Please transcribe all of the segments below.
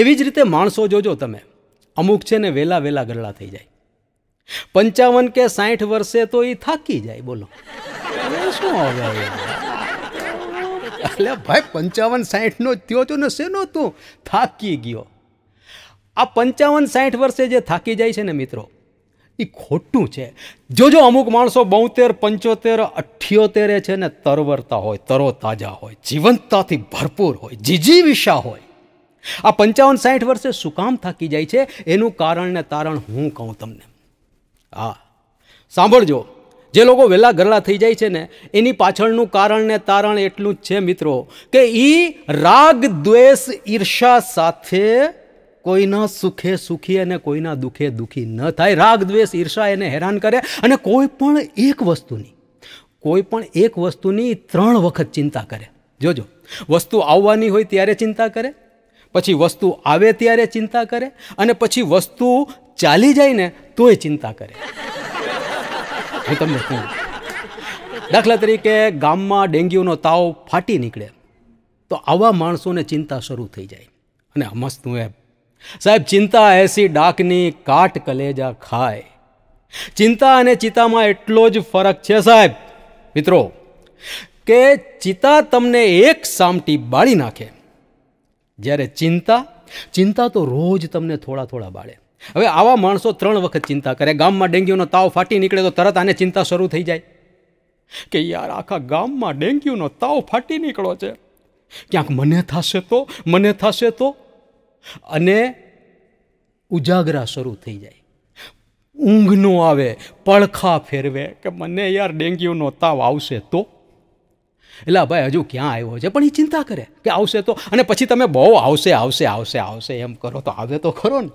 એવી જ રીતે માણસો જોજો તમે અમુક છે ને વહેલા વેલા ગરડા થઈ જાય પંચાવન કે સાઠ વર્ષે તો એ થાકી જાય બોલો શું હવે એટલે ભાઈ પંચાવન સાઠનો થયો તો ને શેનો તું થાકી ગયો આ પંચાવન સાઠ વર્ષે જે થાકી જાય છે ને મિત્રો એ ખોટું છે જોજો અમુક માણસો બોતેર પંચોતેર અઠ્યોતેરે છે ને તરવરતા હોય તરોતાજા હોય જીવંતતાથી ભરપૂર હોય જીજીવિષા હોય આ પંચાવન સાઠ વર્ષે શું કામ થાકી જાય છે એનું કારણ ને તારણ હું કહું તમને હા સાંભળજો જે લોકો વહેલા ગરડા થઈ જાય છે ને એની પાછળનું કારણ ને તારણ એટલું જ છે મિત્રો કે એ રાગ દ્વેષ ઈર્ષા સાથે કોઈના સુખે સુખી અને કોઈના દુઃખે દુઃખી ન થાય રાગ દ્વેષ ઈર્ષા એને હેરાન કરે અને કોઈ પણ એક વસ્તુની કોઈ પણ એક વસ્તુની ત્રણ વખત ચિંતા કરે જોજો વસ્તુ આવવાની હોય ત્યારે ચિંતા કરે પછી વસ્તુ આવે ત્યારે ચિંતા કરે અને પછી વસ્તુ ચાલી જાય ને તોય ચિંતા કરે હું તમને કહું દાખલા તરીકે ગામમાં ડેન્ગ્યુનો તાવ ફાટી નીકળે તો આવા માણસોને ચિંતા શરૂ થઈ જાય અને મસ્ત હું એમ સાહેબ ચિંતા એસી ડાકની કાટ કલેજા ખાય ચિંતા અને ચિતામાં એટલો જ ફરક છે સાહેબ મિત્રો કે ચિતા તમને એક સામટી બાળી નાખે જ્યારે ચિંતા ચિંતા તો રોજ તમને થોડા થોડા બાળે હવે આવા માણસો ત્રણ વખત ચિંતા કરે ગામમાં ડેન્ગ્યુનો તાવ ફાટી નીકળે તો તરત આને ચિંતા શરૂ થઈ જાય કે યાર આખા ગામમાં ડેન્ગ્યુનો તાવ ફાટી નીકળો છે ક્યાંક મને થશે તો મને થશે તો અને ઉજાગરા શરૂ થઈ જાય ઊંઘ ન આવે પડખા ફેરવે કે મને યાર ડેન્ગ્યુનો તાવ આવશે તો એટલે ભાઈ હજુ ક્યાં આવ્યો છે પણ એ ચિંતા કરે કે આવશે તો અને પછી તમે બહુ આવશે આવશે આવશે આવશે એમ કરો તો આવે તો ખરો ને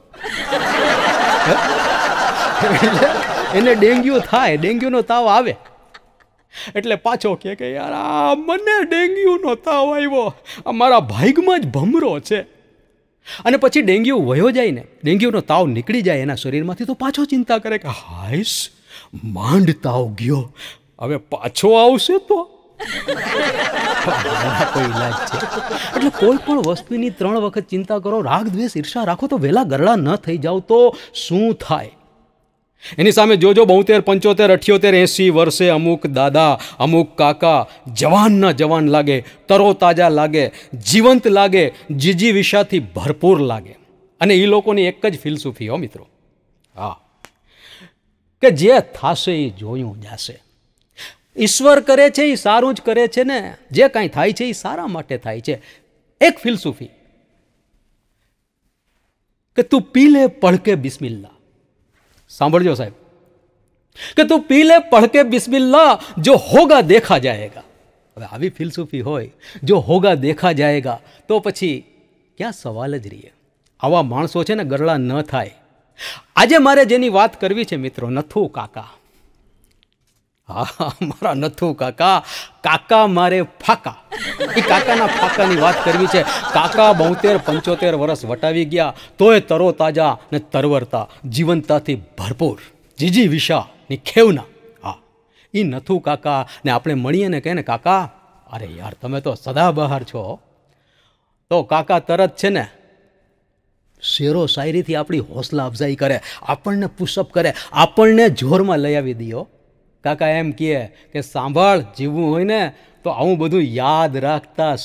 એને ડેન્ગ્યુ થાય ડેન્ગ્યુનો તાવ આવે એટલે પાછો કે કે યાર આ મને ડેન્ગ્યુનો તાવ આવ્યો અમારા મારા જ ભમરો છે અને પછી ડેન્ગ્યુ વયો જાય ને ડેન્ગ્યુનો તાવ નીકળી જાય એના શરીરમાંથી તો પાછો ચિંતા કરે કે હાઈસ માંડ તાવ ગયો હવે પાછો આવશે તો એટલે કોઈ પણ વસ્તુની ત્રણ વખત ચિંતા કરો રાગ દ્વેષ ઈર્ષા રાખો તો વહેલા ગરડા ન થઈ જાઓ તો શું થાય એની સામે જોજો બોતેર પંચોતેર અઠ્યોતેર એસી વર્ષે અમુક દાદા અમુક કાકા જવાનના જવાન લાગે તરોતાજા લાગે જીવંત લાગે જીજી વિશાથી ભરપૂર લાગે અને એ લોકોની એક જ ફિલસુફી હો મિત્રો હા કે જે થશે એ જોયું જશે ઈશ્વર કરે છે એ સારું જ કરે છે ને જે કાંઈ થાય છે એ સારા માટે થાય છે એક ફિલસુફી કે તું પી લે પળકે બિસ્મિલ્લા સાંભળજો સાહેબ કે તું પી લે પળકે બિસ્મિલ્લા જો હોગા દેખા જાયેગા હવે આવી ફિલસુફી હોય જો હોગા દેખા જાયેગા તો પછી ક્યાં સવાલ જ રહીએ આવા માણસો છે ને ગરળા ન થાય આજે મારે જેની વાત કરવી છે મિત્રો નથુ કાકા હા મારા નથુ કાકા કાકા મારે ફાકા એ કાકાના ફાકાની વાત કરવી છે કાકા બોતેર પંચોતેર વર્ષ વટાવી ગયા તોય તરોતાજા ને તરવરતા જીવંતતાથી ભરપૂર જીજી વિશાની ખેવના હા એ નથુ કાકા ને આપણે મળીએ ને કહે ને કાકા અરે યાર તમે તો સદા બહાર છો તો કાકા તરત છે ને શેરો શાયરીથી આપણી હોસલા અફઝાઈ કરે આપણને પુષઅપ કરે આપણને જોરમાં લઈ આવી દો काका एम किए कि सांभ जीव હોય तो તો આવું બધું યાદ રાખતા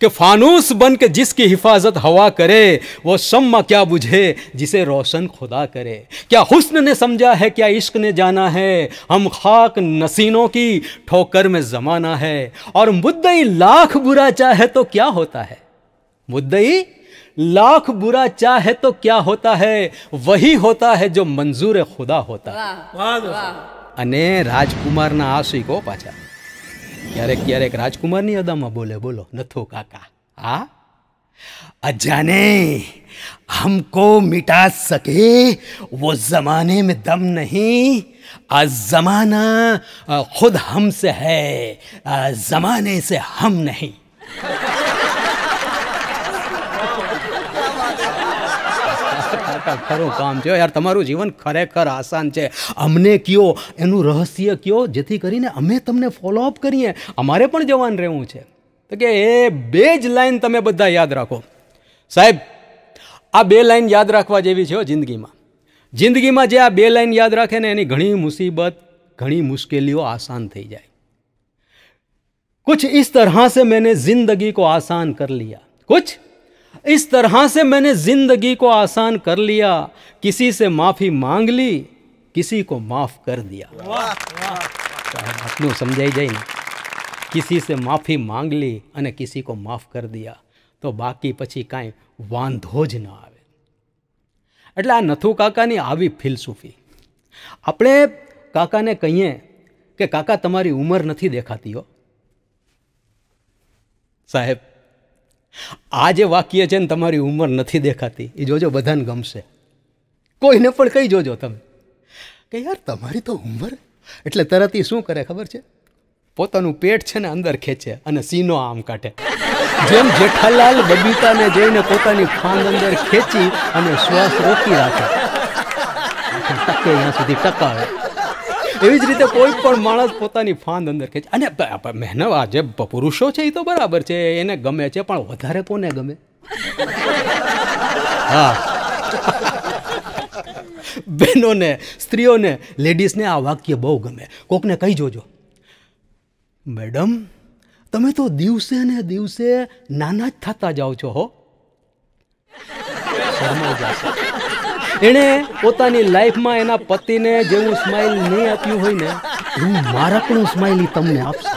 कि फानूस बन के जिसकी हिफाजत हवा करे वो शम्मा क्या बुझे जिसे रोशन खुदा करे क्या हुस्न ने समझा है क्या इश्क ने जाना है हम खाक नसीनों की ठोकर में जमाना है और मुद्दई लाख बुरा चाहे तो क्या होता है मुद्दई लाख बुरा चाहे तो क्या होता है वही होता है जो मंजूर खुदा होता है અને રાજકુમારના આશિક હો પાછા ક્યારેક ક્યારેક રાજકુમારની અદામાં બોલે બોલો નથો કાકા હા અજાને हमको मिटा सके वो ज़माने દમ નહીં આ જમાના ખુદ હમ સે હૈ જમાને સે હમ નહીં કાકા ખરું કામ છે યાર તમારું જીવન ખરેખર આસાન છે અમને કયો એનું રહસ્ય કયો જેથી કરીને અમે તમને ફોલોઅપ કરીએ અમારે પણ જવાન રહેવું છે તો કે એ બે જ લાઈન તમે બધા યાદ રાખો સાહેબ આ બે લાઈન યાદ રાખવા જેવી છે જિંદગીમાં જિંદગીમાં જે આ બે લાઈન યાદ રાખે ને એની ઘણી મુસીબત ઘણી મુશ્કેલીઓ આસાન થઈ જાય કુછ इस तरह से मैंने जिंदगी को आसान कर लिया कुछ इस तरह से मैंने जिंदगी को आसान कर लिया किसी से माफी मांग ली किसी को माफ कर दिया આપનું સમજાઈ જાય ને કિસી સે માફી માંગ લી અને કિસી કો માફ કર દિયા તો બાકી પછી કાંઈ વાંધો જ ન આવે એટલે આ નથુ કાકાની આવી ફિલસૂફી આપણે કાકાને કહીએ કે કાકા તમારી ઉંમર નથી દેખાતી હો સાહેબ આ જે વાક્ય છે ને તમારી ઉંમર નથી દેખાતી એ જોજો બધાને ગમશે કોઈને પણ કહી જોજો તમે કે યાર તમારી તો ઉંમર એટલે તરત એ શું કરે ખબર છે પોતાનું પેટ છે ને અંદર ખેંચે અને સીનો આમ કાઢે જેમ જેઠાલાલ બબીતાને જઈને પોતાની ફાંદ અંદર ખેંચી અને શ્વાસ રોકી રાખે ટકે ત્યાં સુધી ટકાવે એવી જ રીતે કોઈ પણ માણસ પોતાની ફાંદ અંદર ખેંચે અને મહેનત આ જે પુરુષો છે એ તો બરાબર છે એને ગમે છે પણ વધારે કોને ગમે હા બહેનોને સ્ત્રીઓને લેડીઝને આ વાક્ય બહુ ગમે કોકને કહી જોજો મેડમ તમે તો દિવસે ને દિવસે નાના જ થતા જાઓ છો હો શરમાઈ જશે એણે પોતાની લાઈફમાં એના પતિને જેવું સ્માઇલ નહીં આપ્યું હોય ને હું મારા પણ સ્માઇલ તમને આપશે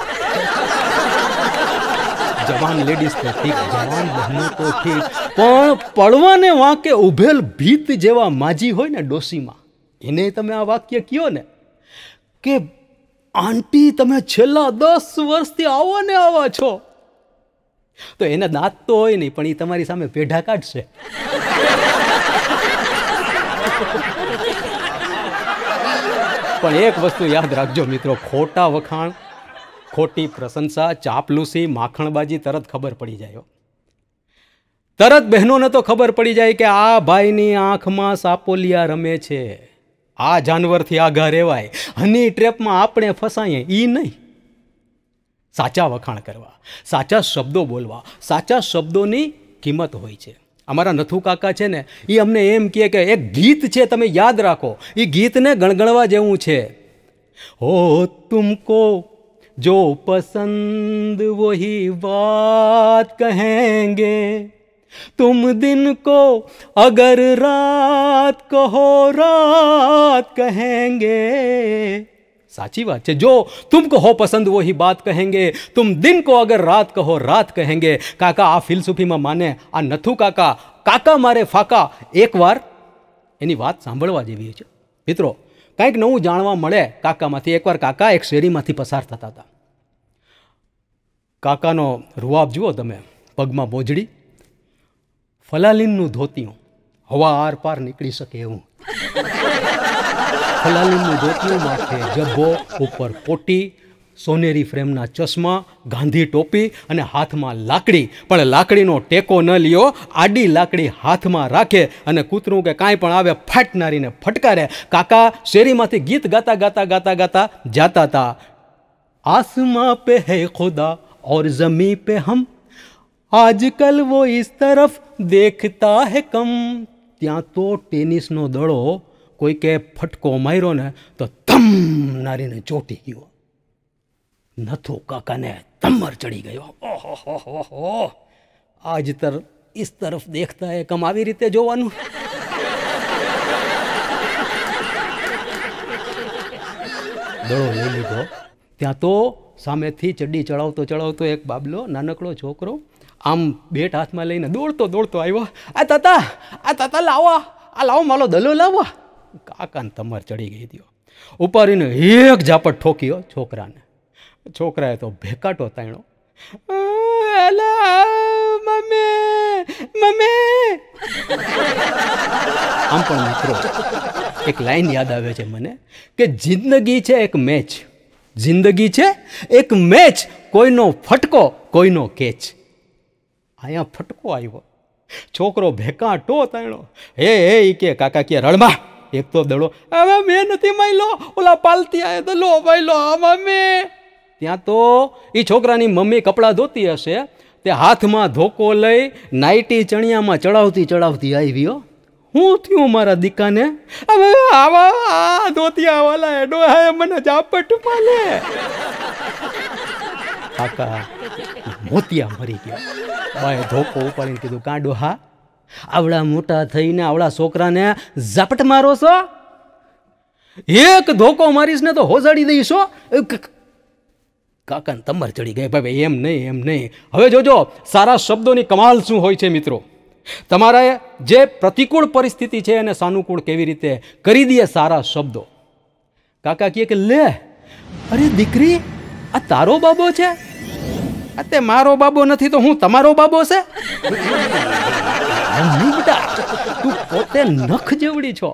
જવાન લેડીઝ તો ઠીક જવાન બહેનો તો ઠીક પણ પડવાને વાંકે ઉભેલ ભીત જેવા માજી હોય ને ડોસીમાં એને તમે આ વાક્ય કયો ને કે આંટી તમે છેલ્લા દસ વર્ષથી આવો ને આવા છો તો એને દાંત તો હોય નહીં પણ એ તમારી સામે પેઢા કાઢશે પણ એક વસ્તુ યાદ રાખજો મિત્રો ખોટા વખાણ ખોટી પ્રશંસા ચાપલુસી માખણબાજી તરત ખબર પડી જાય તરત બહેનોને તો ખબર પડી જાય કે આ ભાઈની આંખમાં સાપોલિયા રમે છે આ જાનવરથી આઘા રેવાય હની ટ્રેપમાં આપણે ફસાઈએ એ નહીં સાચા વખાણ કરવા સાચા શબ્દો બોલવા સાચા શબ્દોની કિંમત હોય છે अमरा नथु काका है ने ये अमने एम किए कि एक गीत है तब याद रखो य गीत ने गणगणवा जेवं हो तुमको जो पसंद वही बात कहेंगे तुम दिन को अगर रात कहो रात कहेंगे साची बात है जो तुमको हो पसंद वही बात कहेंगे तुम दिन को अगर रात कहो रात कहेंगे काका आ ફિલસુફી માં માને આ નથુ કાકા કાકા મારે ફાકા એકવાર એની વાત સાંભળવા જેવી છે મિત્રો કંઈક નવું જાણવા મળે કાકામાંથી એકવાર કાકા એક શેરીમાંથી પસાર થતા હતા કાકાનો રૂઆબ જુઓ તમે પગમાં બોજડી ફલાલીનનું ધોતિયું હવા આર પાર નીકળી શકે એવું ખલાલીની ધોતીઓ માથે જબ્બો ઉપર પોટી સોનેરી ફ્રેમના ચશ્મા ગાંધી ટોપી અને હાથમાં લાકડી પણ લાકડીનો ટેકો ન લ્યો આડી લાકડી હાથમાં રાખે અને કૂતરું કે કાંઈ પણ આવે ફાટનારીને ફટકારે કાકા શેરીમાંથી ગીત ગાતા ગાતા ગાતા ગાતા જાતા હતા આસમા પે હે ખુદા ઓર જમી પે હમ આજકલ વો ઇસ તરફ દેખતા હે કમ ત્યાં તો ટેનિસનો દડો કોઈકે ફટકો માર્યો ને તો તમ નારીને ચોટી ગયો નથો કાકાને તમર ચડી ગયો ઓહો આજ તર ઇસ તરફ દેખતા એ કમ આવી રીતે જોવાનું દડો લઈ લીધો ત્યાં તો સામેથી ચડ્ડી ચડાવતો ચડાવતો એક બાબલો નાનકડો છોકરો આમ બેટ હાથમાં લઈને દોડતો દોડતો આવ્યો આ તાતા આ તાતા લાવો આ લાવો માલો દલો લાવવા કાકાને તમાર ચડી ગઈ દો ઉપાડીને એક ઝાપટ ઠોક્યો છોકરાને છોકરાએ તો ભેકાટો તાણ્યો આમ પણ મિત્રો એક લાઈન યાદ આવે છે મને કે જિંદગી છે એક મેચ જિંદગી છે એક મેચ કોઈનો ફટકો કોઈનો કેચ અહીંયા ફટકો આવ્યો છોકરો ભેકાટો તાણો હે હે કે કાકા કે રડમાં એક તો દડો હવે મેં નથી માયલો ઓલા પાલતી તો લો માયલો મેં ત્યાં તો એ છોકરાની મમ્મી કપડાં ધોતી હશે તે હાથમાં ધોકો લઈ નાઇટી ચણિયામાં ચડાવતી ચડાવતી આવી હો હું થયું મારા દીકાને હવે આવા ધોતિયા વાલા એડો હા મને ઝાપટ પાલે કાકા મોતિયા મરી ગયા ભાઈ ધોકો ઉપાડીને કીધું કાંડો હા આવડા મોટા થઈને આવડા છોકરાને ઝાપટ મારો છો એક ધોકો મારીશ ને તો હોજાડી દઈશો કાકાને તમર ચડી ગઈ ભાઈ એમ નહીં એમ નહીં હવે જોજો સારા શબ્દોની કમાલ શું હોય છે મિત્રો તમારા જે પ્રતિકૂળ પરિસ્થિતિ છે એને સાનુકૂળ કેવી રીતે કરી દઈએ સારા શબ્દો કાકા કહે કે લે અરે દીકરી આ તારો બાબો છે તે મારો બાબો નથી તો હું તમારો બાબો છે તું પોતે નખ જેવડી છો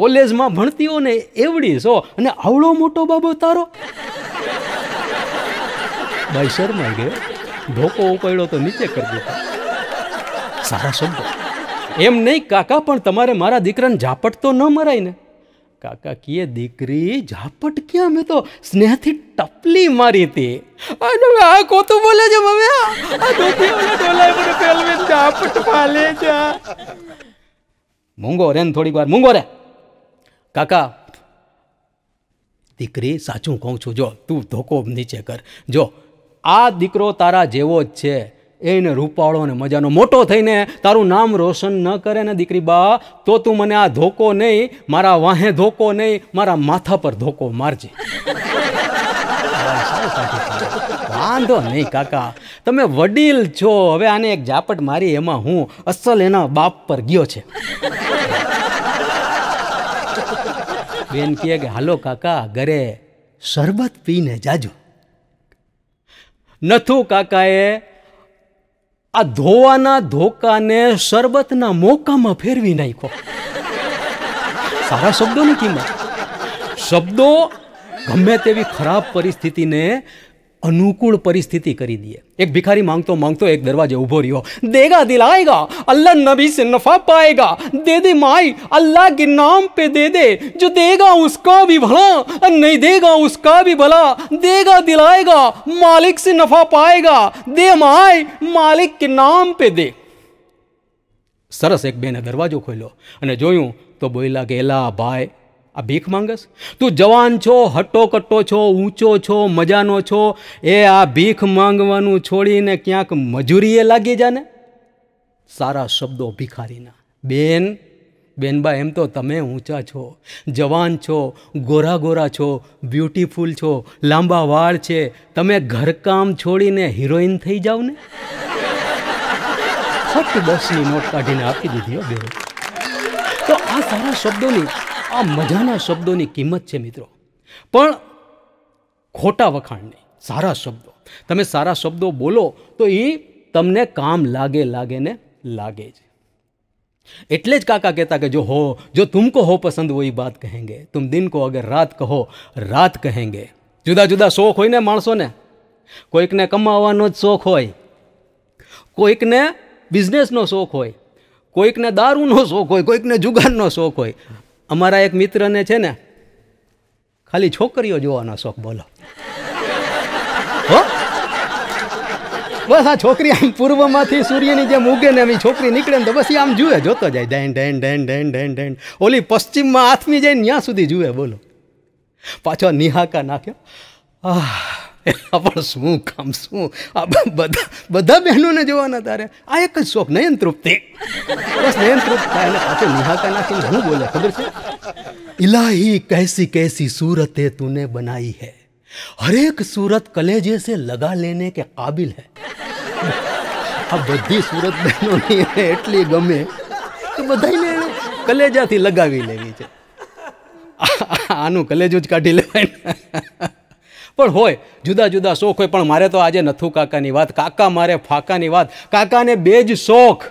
કોલેજમાં ભણતીઓને એવડી છો અને આવડો મોટો બાબો તારો ભાઈ શરમાઈ ગયો ધોકો ઉપાડ્યો તો નીચે કરી દીધો સારા શબ્દો એમ નહીં કાકા પણ તમારે મારા દીકરાને ઝાપટ તો ન મરાય ને કાકા કીએ દીકરી ઝાપટ ક્યાં મેં તો સ્નેહથી ટપલી મારી હતી અને આ કોતું બોલે છે મમ્મી આ ડોકી ઓલા ડોલાય મને પેલવે ઝાપટ પાલે છે મૂંગો રે ને થોડીક વાર મૂંગો રે કાકા દીકરી સાચું કહું છું જો તું ધોકો નીચે કર જો આ દીકરો તારા જેવો જ છે એને રૂપાળો ને મજાનો મોટો થઈને તારું નામ રોશન ન કરે ને દીકરી બા તો તું મને આ ધોકો નહીં મારા વાહે ધોકો નહીં મારા માથા પર ધોકો મારજે વાંધો નહીં કાકા તમે વડીલ છો હવે આને એક ઝાપટ મારી એમાં હું અસલ એના બાપ પર ગયો છે બેન કહે કે હાલો કાકા ઘરે શરબત પીને જાજો નથુ કાકાએ આ ધોવાના ધોકાને શરબતના મોકામાં ફેરવી નાખ્યો સારા શબ્દોની કિંમત શબ્દો ગમે તેવી ખરાબ પરિસ્થિતિને અનુકૂળ પરિસ્થિતિ કરી દઈએ એક ભિખારી માંગતો માંગતો એક દરવાજે ઊભો રહ્યો દેગા દિલાએગા અલ્લાહ નબી સે નફા પાયેગા દે દે માઈ અલ્લાહ કે નામ पे दे दे जो देगा उसका भी भला नहीं देगा उसका भी भला देगा दिलाएगा માલિક સે નફા પાયેગા દે माय માલિક કે નામ पे દે સરસ એક બેને દરવાજો ખોલ્યો અને જોયું તો બોયલા ગેલા ભાઈ આ ભીખ માંગસ તું જવાન છો હટ્ટો કટ્ટો છો ઊંચો છો મજાનો છો એ આ ભીખ માંગવાનું છોડીને ક્યાંક મજૂરીએ લાગી જાને સારા શબ્દો ભિખારીના બેન બેનબા એમ તો તમે ઊંચા છો જવાન છો ગોરા ગોરા છો બ્યુટીફુલ છો લાંબા વાળ છે તમે ઘરકામ છોડીને હિરોઈન થઈ જાઓ ને ફટ દસની નોટ કાઢીને આપી દીધી હો બેન તો આ સારા શબ્દોની આ મજાના શબ્દોની કિંમત છે મિત્રો પણ ખોટા વખાણ નહીં સારા શબ્દો તમે સારા શબ્દો બોલો તો એ તમને કામ લાગે લાગે ને લાગે જ એટલે જ કાકા કહેતા કે જો હો જો તુમકો હો પસંદ વોઈ બાત કહેંગે તુમ દિન કો અગર રાત કહો રાત કહેંગે જુદા જુદા શોખ હોય ને માણસોને કોઈકને કમાવાનો જ શોખ હોય કોઈકને બિઝનેસનો શોખ હોય કોઈકને દારૂનો શોખ હોય કોઈકને જુગારનો શોખ હોય અમારા એક મિત્રને છે ને ખાલી છોકરીઓ જોવાનો શોખ બોલો હો બસ આ છોકરી આમ પૂર્વમાંથી સૂર્યની જેમ ઉગે ને એમ છોકરી નીકળે ને તો બસ આમ જુએ જોતો જાય ડેન ડેન ડેન ડેન ડેન ડેન ઓલી પશ્ચિમમાં આથમી જાય ત્યાં સુધી જુએ બોલો પાછો નિહાકા નાખ્યો આહ પણ શું કામ શું આ બધા બધા બહેનોને જોવાના તારે આ એક જ શોખ નયન તૃપ્તિ બસ નયન તૃપ્ત થાય અને નિહાકા નાખીને હું બોલે ખબર છે ઇલાહી કૈસી કૈસી सूरत है तूने बनाई है हर एक सूरत कलेजे से लगा लेने के काबिल है આ બધી સુરત બહેનોની એટલી ગમે કે બધાને કલેજાથી લગાવી લેવી છે આનું કલેજો જ કાઢી લેવાય પણ હોય જુદા જુદા શોખ હોય પણ મારે તો આજે નથું કાકાની વાત કાકા મારે ફાકાની વાત કાકાને બે જ શોખ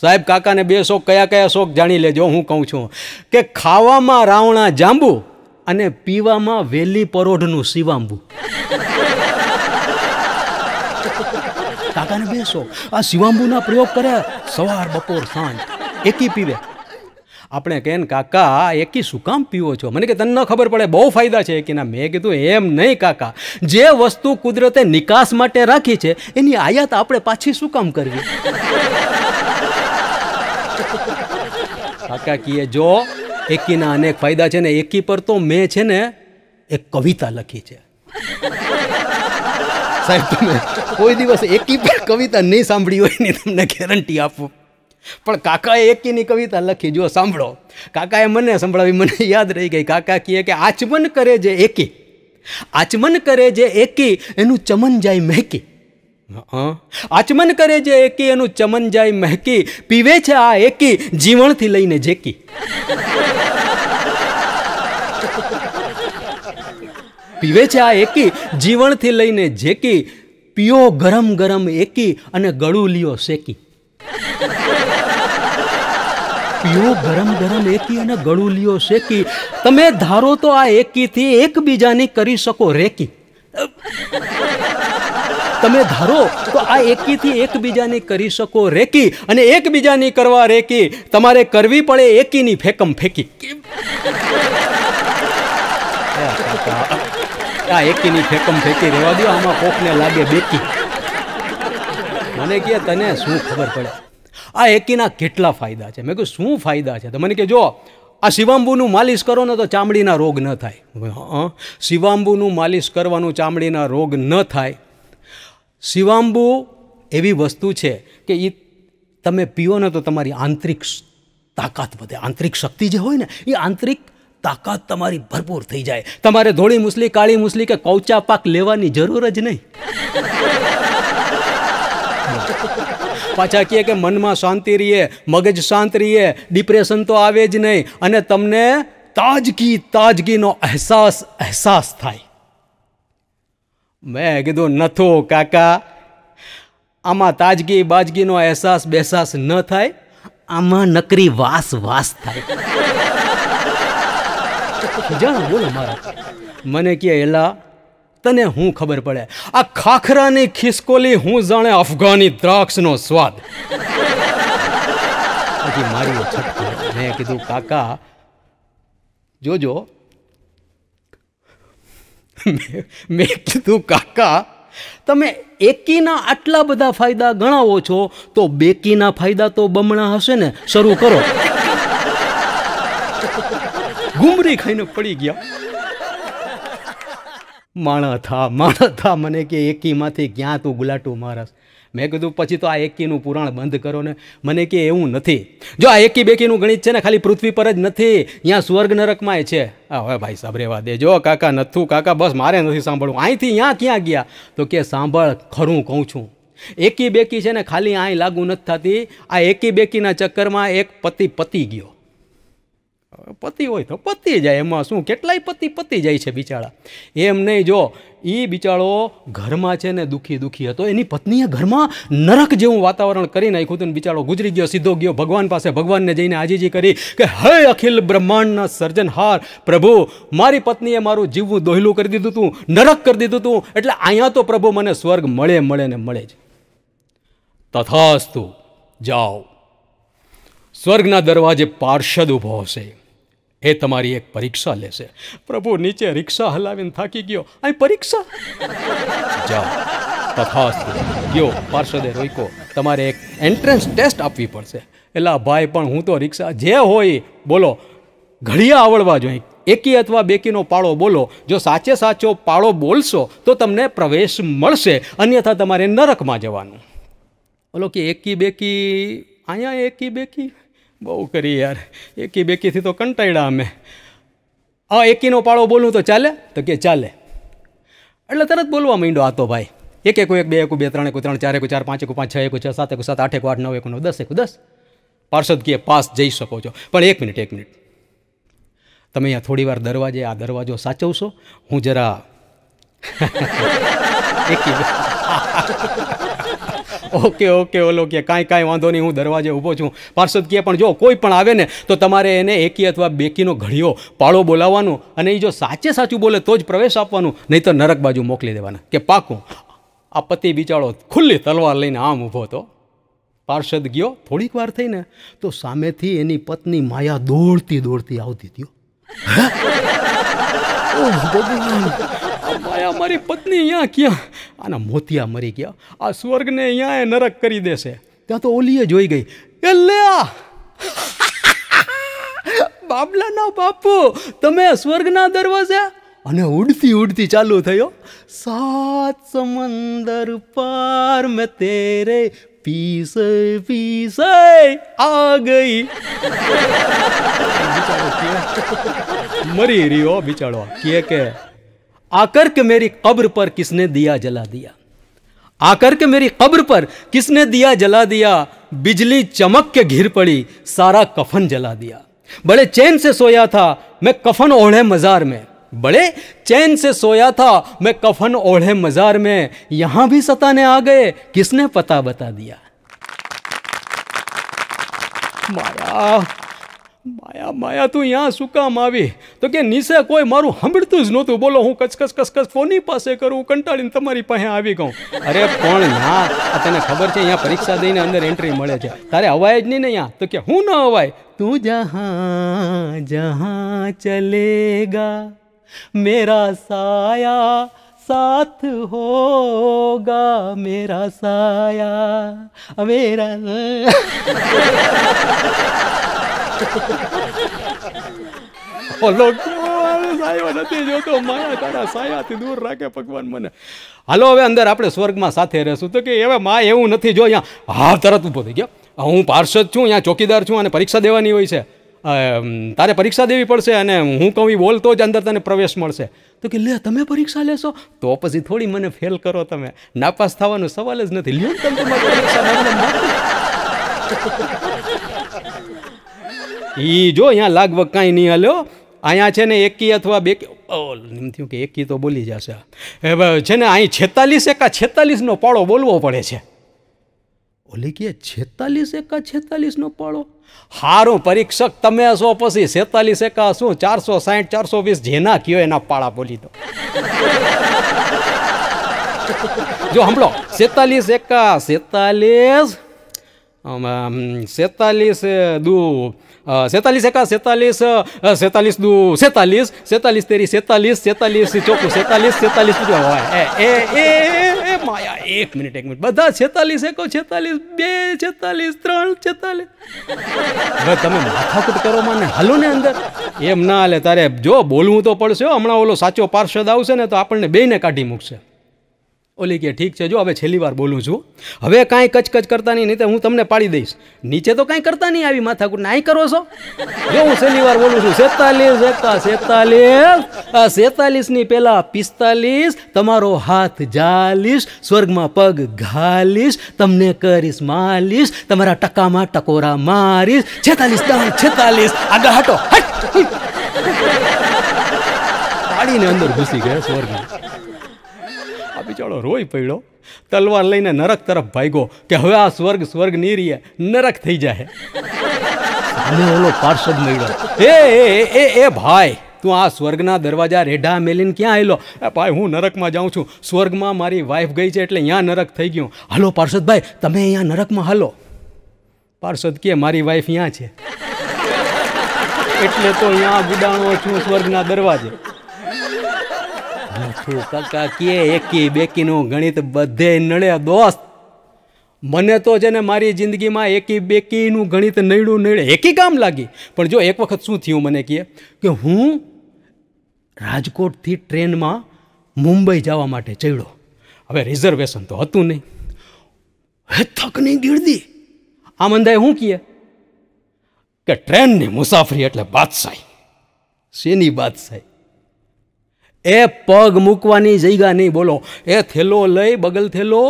સાહેબ કાકાને બે શોખ કયા કયા શોખ જાણી લેજો હું કહું છું કે ખાવામાં રાવણા જાંબુ અને પીવામાં વેલી પરોઢનું શિવાંબુ કાકાને બે શોખ આ શિવાંબુના પ્રયોગ કર્યા સવાર બપોર સાંજ એકી પીવે આપણે કહે ને કાકા એકી શું કામ પીવો છો મને કે તને ખબર પડે બહુ ફાયદા છે એકીના મેં કીધું એમ નહીં કાકા જે વસ્તુ કુદરતે નિકાસ માટે રાખી છે એની આયાત આપણે પાછી શું કામ કરવી કાકા કીએ જો એકીના અનેક ફાયદા છે ને એકી પર તો મેં છે ને એક કવિતા લખી છે સાહેબ તમે કોઈ દિવસ એકી પર કવિતા નહીં સાંભળી હોય ને તમને ગેરંટી આપું પણ કાકાએ એકીની કવિતા લખી જો સાંભળો કાકાએ મને સંભળાવી મને યાદ રહી ગઈ કાકા કહે કે આચમન કરે જે એકી આચમન કરે જે એકી એનું ચમન જાય મહેકી આચમન કરે જે એકી એનું ચમન જાય મહેકી પીવે છે આ એકી જીવણથી લઈને જેકી પીવે છે આ એકી જીવણથી લઈને જેકી પીઓ ગરમ ગરમ એકી અને ગળું લ્યો શેકી પીઓ ગરમ ગરમ એકી અને ગળુલીઓ શેકી તમે ધારો તો આ એકીથી એકબીજાની કરી શકો રેકી તમે ધારો તો આ એકીથી એકબીજાની કરી શકો રેકી અને એકબીજાની કરવા રેકી તમારે કરવી પડે એકીની ફેકમ ફેંકી આ એકીની ફેકમ ફેંકી રહેવા દો આમાં કોકને લાગે બેકી મને કહે તને શું ખબર પડે આ એકીના કેટલા ફાયદા છે મેં કહ્યું શું ફાયદા છે તો મને કે જો આ શિવાંબુનું માલિશ કરો ને તો ચામડીના રોગ ન થાય હં શિવાંબુનું માલિશ કરવાનું ચામડીના રોગ ન થાય શિવાંબુ એવી વસ્તુ છે કે એ તમે પીઓ ને તો તમારી આંતરિક તાકાત વધે આંતરિક શક્તિ જે હોય ને એ આંતરિક તાકાત તમારી ભરપૂર થઈ જાય તમારે ધોળી મુસલી કાળી મુસલી કે કૌચા પાક લેવાની જરૂર જ નહીં પાછા કહે કે મનમાં શાંતિ રહીએ મગજ શાંત રહીએ ડિપ્રેશન તો આવે જ નહીં અને તમને તાજગી તાજગીનો અહેસાસ અહેસાસ થાય મેં કીધું નથો કાકા આમાં તાજગી બાજગીનો અહેસાસ બેસાસ ન થાય આમાં નકરી વાસ વાસ થાય જાણ બોલો મારા મને કહે એલા તને હું ખબર પડે આ ખાખરાની ખિસકોલી હું જાણે અફઘાની દ્રાક્ષનો સ્વાદ પછી મારી મેં કીધું કાકા જોજો મેં કીધું કાકા તમે એકીના આટલા બધા ફાયદા ગણાવો છો તો બેકીના ફાયદા તો બમણા હશે ને શરૂ કરો ગુમરી ખાઈને પડી ગયા માણથા માણથા મને કે એકીમાંથી ક્યાં તું ગુલાટું મારસ મેં કીધું પછી તો આ એકીનું પુરાણ બંધ કરો ને મને કે એવું નથી જો આ એકી બેકીનું ગણિત છે ને ખાલી પૃથ્વી પર જ નથી ત્યાં સ્વર્ગ નરકમાંય છે આ હવે ભાઈ સાહેબ રેવા દે જો કાકા નથું કાકા બસ મારે નથી સાંભળવું અહીંથી ત્યાં ક્યાં ગયા તો કે સાંભળ ખરું કહું છું એકી બેકી છે ને ખાલી અહીં લાગુ નથી થતી આ એકી બેકીના ચક્કરમાં એક પતિ પતી ગયો પતિ હોય તો પતિ જાય એમાં શું કેટલાય પતિ પતી જાય છે બિચારા એમ નહીં જો એ બિચારો ઘરમાં છે ને દુઃખી દુઃખી હતો એની પત્નીએ ઘરમાં નરક જેવું વાતાવરણ કરી નાખ્યું હતું બિચારો ગુજરી ગયો સીધો ગયો ભગવાન પાસે ભગવાનને જઈને આજીજી કરી કે હે અખિલ બ્રહ્માંડના સર્જનહાર પ્રભુ મારી પત્નીએ મારું જીવવું દોહલું કરી દીધું હતું નરક કરી દીધું હતું એટલે અહીંયા તો પ્રભુ મને સ્વર્ગ મળે મળે ને મળે જ તથાસ્તુ જાઓ સ્વર્ગના દરવાજે પાર્ષદ ઊભો હશે એ તમારી એક પરીક્ષા લેશે પ્રભુ નીચે રિક્ષા હલાવીને થાકી ગયો અહીં પરીક્ષા જાઓ તથાસ્તુ ગયો પાર્ષદે રોક્યો તમારે એક એન્ટ્રન્સ ટેસ્ટ આપવી પડશે એટલે ભાઈ પણ હું તો રિક્ષા જે હોય બોલો ઘડિયા આવડવા જોઈએ એકી અથવા બેકીનો પાળો બોલો જો સાચે સાચો પાળો બોલશો તો તમને પ્રવેશ મળશે અન્યથા તમારે નરકમાં જવાનું બોલો કે એકી બેકી અહીંયા એકી બેકી બહુ કરી યાર એકી બેકીથી તો કંટાળ્યા અમે આ એકીનો પાળો બોલું તો ચાલે તો કે ચાલે એટલે તરત બોલવા માંડ્યો આ તો ભાઈ એક એક એક બે એક બે ત્રણ એક ત્રણ ચાર એક ચાર પાંચ એક પાંચ છ એક છ સાત એક સાત આઠ એક આઠ નવ એક નવ દસ એક દસ પાર્ષદ કે પાસ જઈ શકો છો પણ એક મિનિટ એક મિનિટ તમે અહીંયા થોડી વાર દરવાજે આ દરવાજો સાચવશો હું જરા એકી ઓકે ઓકે ઓલો કે કાંઈ કાંઈ વાંધો નહીં હું દરવાજે ઊભો છું પાર્ષદ કે પણ જો કોઈ પણ આવે ને તો તમારે એને એકી અથવા બેકીનો ઘડીઓ પાળો બોલાવવાનો અને એ જો સાચે સાચું બોલે તો જ પ્રવેશ આપવાનું નહીં તો નરક બાજુ મોકલી દેવાના કે પાકું આ પતિ બિચારો ખુલ્લી તલવાર લઈને આમ ઊભો હતો પાર્ષદ ગયો થોડીક વાર થઈને તો સામેથી એની પત્ની માયા દોડતી દોડતી આવતી હતી ભાઈ મારી પત્ની અહીંયા ક્યાં આના મોતિયા મરી ગયા આ સ્વર્ગને અહીંયા એ નરક કરી દેશે ત્યાં તો ઓલીએ જોઈ ગઈ એટલે આ બાબલાના બાપુ તમે સ્વર્ગના દરવાજે અને ઉડતી ઉડતી ચાલુ થયો સાત સમંદર પાર મે તેરે પીસે પીસે આ ગઈ મરી રહ્યો બિચારો કે કે आकर के मेरी कब्र पर किसने दिया जला दिया आकर के मेरी कब्र पर किसने दिया जला दिया बिजली चमक के घिर पड़ी सारा कफन जला दिया बड़े चैन से सोया था मैं कफन ओढ़े मज़ार में बड़े चैन से सोया था मैं कफन ओढ़े मज़ार में यहां भी सताने आ गए किसने पता बता दिया माया માયા માયા તું અહીંયા શું કામ આવી તો કે નિશે કોઈ મારું સાંભળતું જ નહોતું બોલો હું કચકચ કચકચ કોની પાસે કરું કંટાળીને તમારી પાસે આવી ગઉં અરે પણ ના તને ખબર છે અહીંયા પરીક્ષા દઈને અંદર એન્ટ્રી મળે છે તારે અવાય જ નહીં ને અહીંયા તો કે હું ન અવાય તું જહાં જહાં ચલેગા મેરા સાયા સાથ હોગા મેરા સાયા મેરા હલો સાહેબ નથી જોતો માયા તારા સાયાથી દૂર રાખે ભગવાન મને હાલો હવે અંદર આપણે સ્વર્ગમાં સાથે રહેશું તો કે હવે માં એવું નથી જો અહીંયા હા તરત ઊભો થઈ ગયો હું પાર્ષદ છું અહીંયા ચોકીદાર છું અને પરીક્ષા દેવાની હોય છે તારે પરીક્ષા દેવી પડશે અને હું કહું બોલ તો જ અંદર તને પ્રવેશ મળશે તો કે લે તમે પરીક્ષા લેશો તો પછી થોડી મને ફેલ કરો તમે નાપાસ થવાનો સવાલ જ નથી લ્યો તમે પરીક્ષા એ જો અહીંયા લાગવગ કાંઈ નહીં હલ્યો અહીંયા છે ને એકી અથવા બે એમ થયું કે એકી તો બોલી જશે એ છે ને અહીં છેતાલીસ એકા છેતાલીસનો પાળો બોલવો પડે છે ઓલી કે છેતાલીસ એકા છેતાલીસનો પાળો હારું પરીક્ષક તમે હશો પછી છેતાલીસ એકા શું ચારસો સાહીઠ ચારસો વીસ જેના કયો એના પાળા બોલી દો જો સાંભળો છેતાલીસ એકા છેતાલીસ છેતાલીસ દૂ સેતાલીસ એકા સેતાલીસ સેતાલીસ દુ સેતાલીસ સેતાલીસ તેરી સેતાલીસ સેતાલીસ ચોખ્ખું સેતાલીસ સેતાલીસ બીજું હોય એ એ એ માયા એક મિનિટ એક મિનિટ બધા છેતાલીસ એકો છેતાલીસ બે છેતાલીસ ત્રણ છેતાલીસ હવે તમે માથાકૂટ કરો મને હાલો ને અંદર એમ ના હાલે તારે જો બોલવું તો પડશે હમણાં ઓલો સાચો પાર્ષદ આવશે ને તો આપણને બેને કાઢી મૂકશે ઓલી કે ઠીક છે જો હવે છેલ્લી વાર બોલું છું હવે કાંઈ કચકચ કરતા નહીં નહીં તો હું તમને પાડી દઈશ નીચે તો કાંઈ કરતા નહીં આવી માથાકૂટ નહીં કરો છો જો હું છેલ્લી વાર બોલું છું સેતાલીસ એકતા સેતાલીસ સેતાલીસની પહેલાં પિસ્તાલીસ તમારો હાથ જાલીશ સ્વર્ગમાં પગ ઘાલીશ તમને કરીશ માલીશ તમારા ટકામાં ટકોરા મારીશ છેતાલીસ દાન છેતાલીસ આગળ હટો હટ પાડીને અંદર ઘૂસી ગયા સ્વર્ગમાં બિચારો રોઈ પડ્યો તલવાર લઈને નરક તરફ ભાગ્યો કે હવે આ સ્વર્ગ સ્વર્ગ નહીં રહીએ નરક થઈ જાય અને ઓલો પાર્ષદ મળ્યો એ એ એ ભાઈ તું આ સ્વર્ગના દરવાજા રેઢા મેલીને ક્યાં આવેલો ભાઈ હું નરકમાં જાઉં છું સ્વર્ગમાં મારી વાઈફ ગઈ છે એટલે અહીંયા નરક થઈ ગયું હાલો પાર્ષદભાઈ તમે અહીંયા નરકમાં હાલો પાર્ષદ કે મારી વાઈફ અહીંયા છે એટલે તો અહીંયા ગુડાણો છું સ્વર્ગના દરવાજે કાકા કે એકી બેકીનું ગણિત બધે નડે દોસ્ત મને તો છે ને મારી જિંદગીમાં એકી બેકીનું ગણિત નડ્યું નડે એકી કામ લાગી પણ જો એક વખત શું થયું મને કહે કે હું રાજકોટથી ટ્રેનમાં મુંબઈ જવા માટે ચડ્યો હવે રિઝર્વેશન તો હતું નહીં હે થકની ગીરદી આ મંદાએ શું કહે કે ટ્રેનની મુસાફરી એટલે બાદશાહી શેની બાદશાહી એ પગ મૂકવાની જગ્યા નહીં બોલો એ થેલો લઈ બગલ થેલો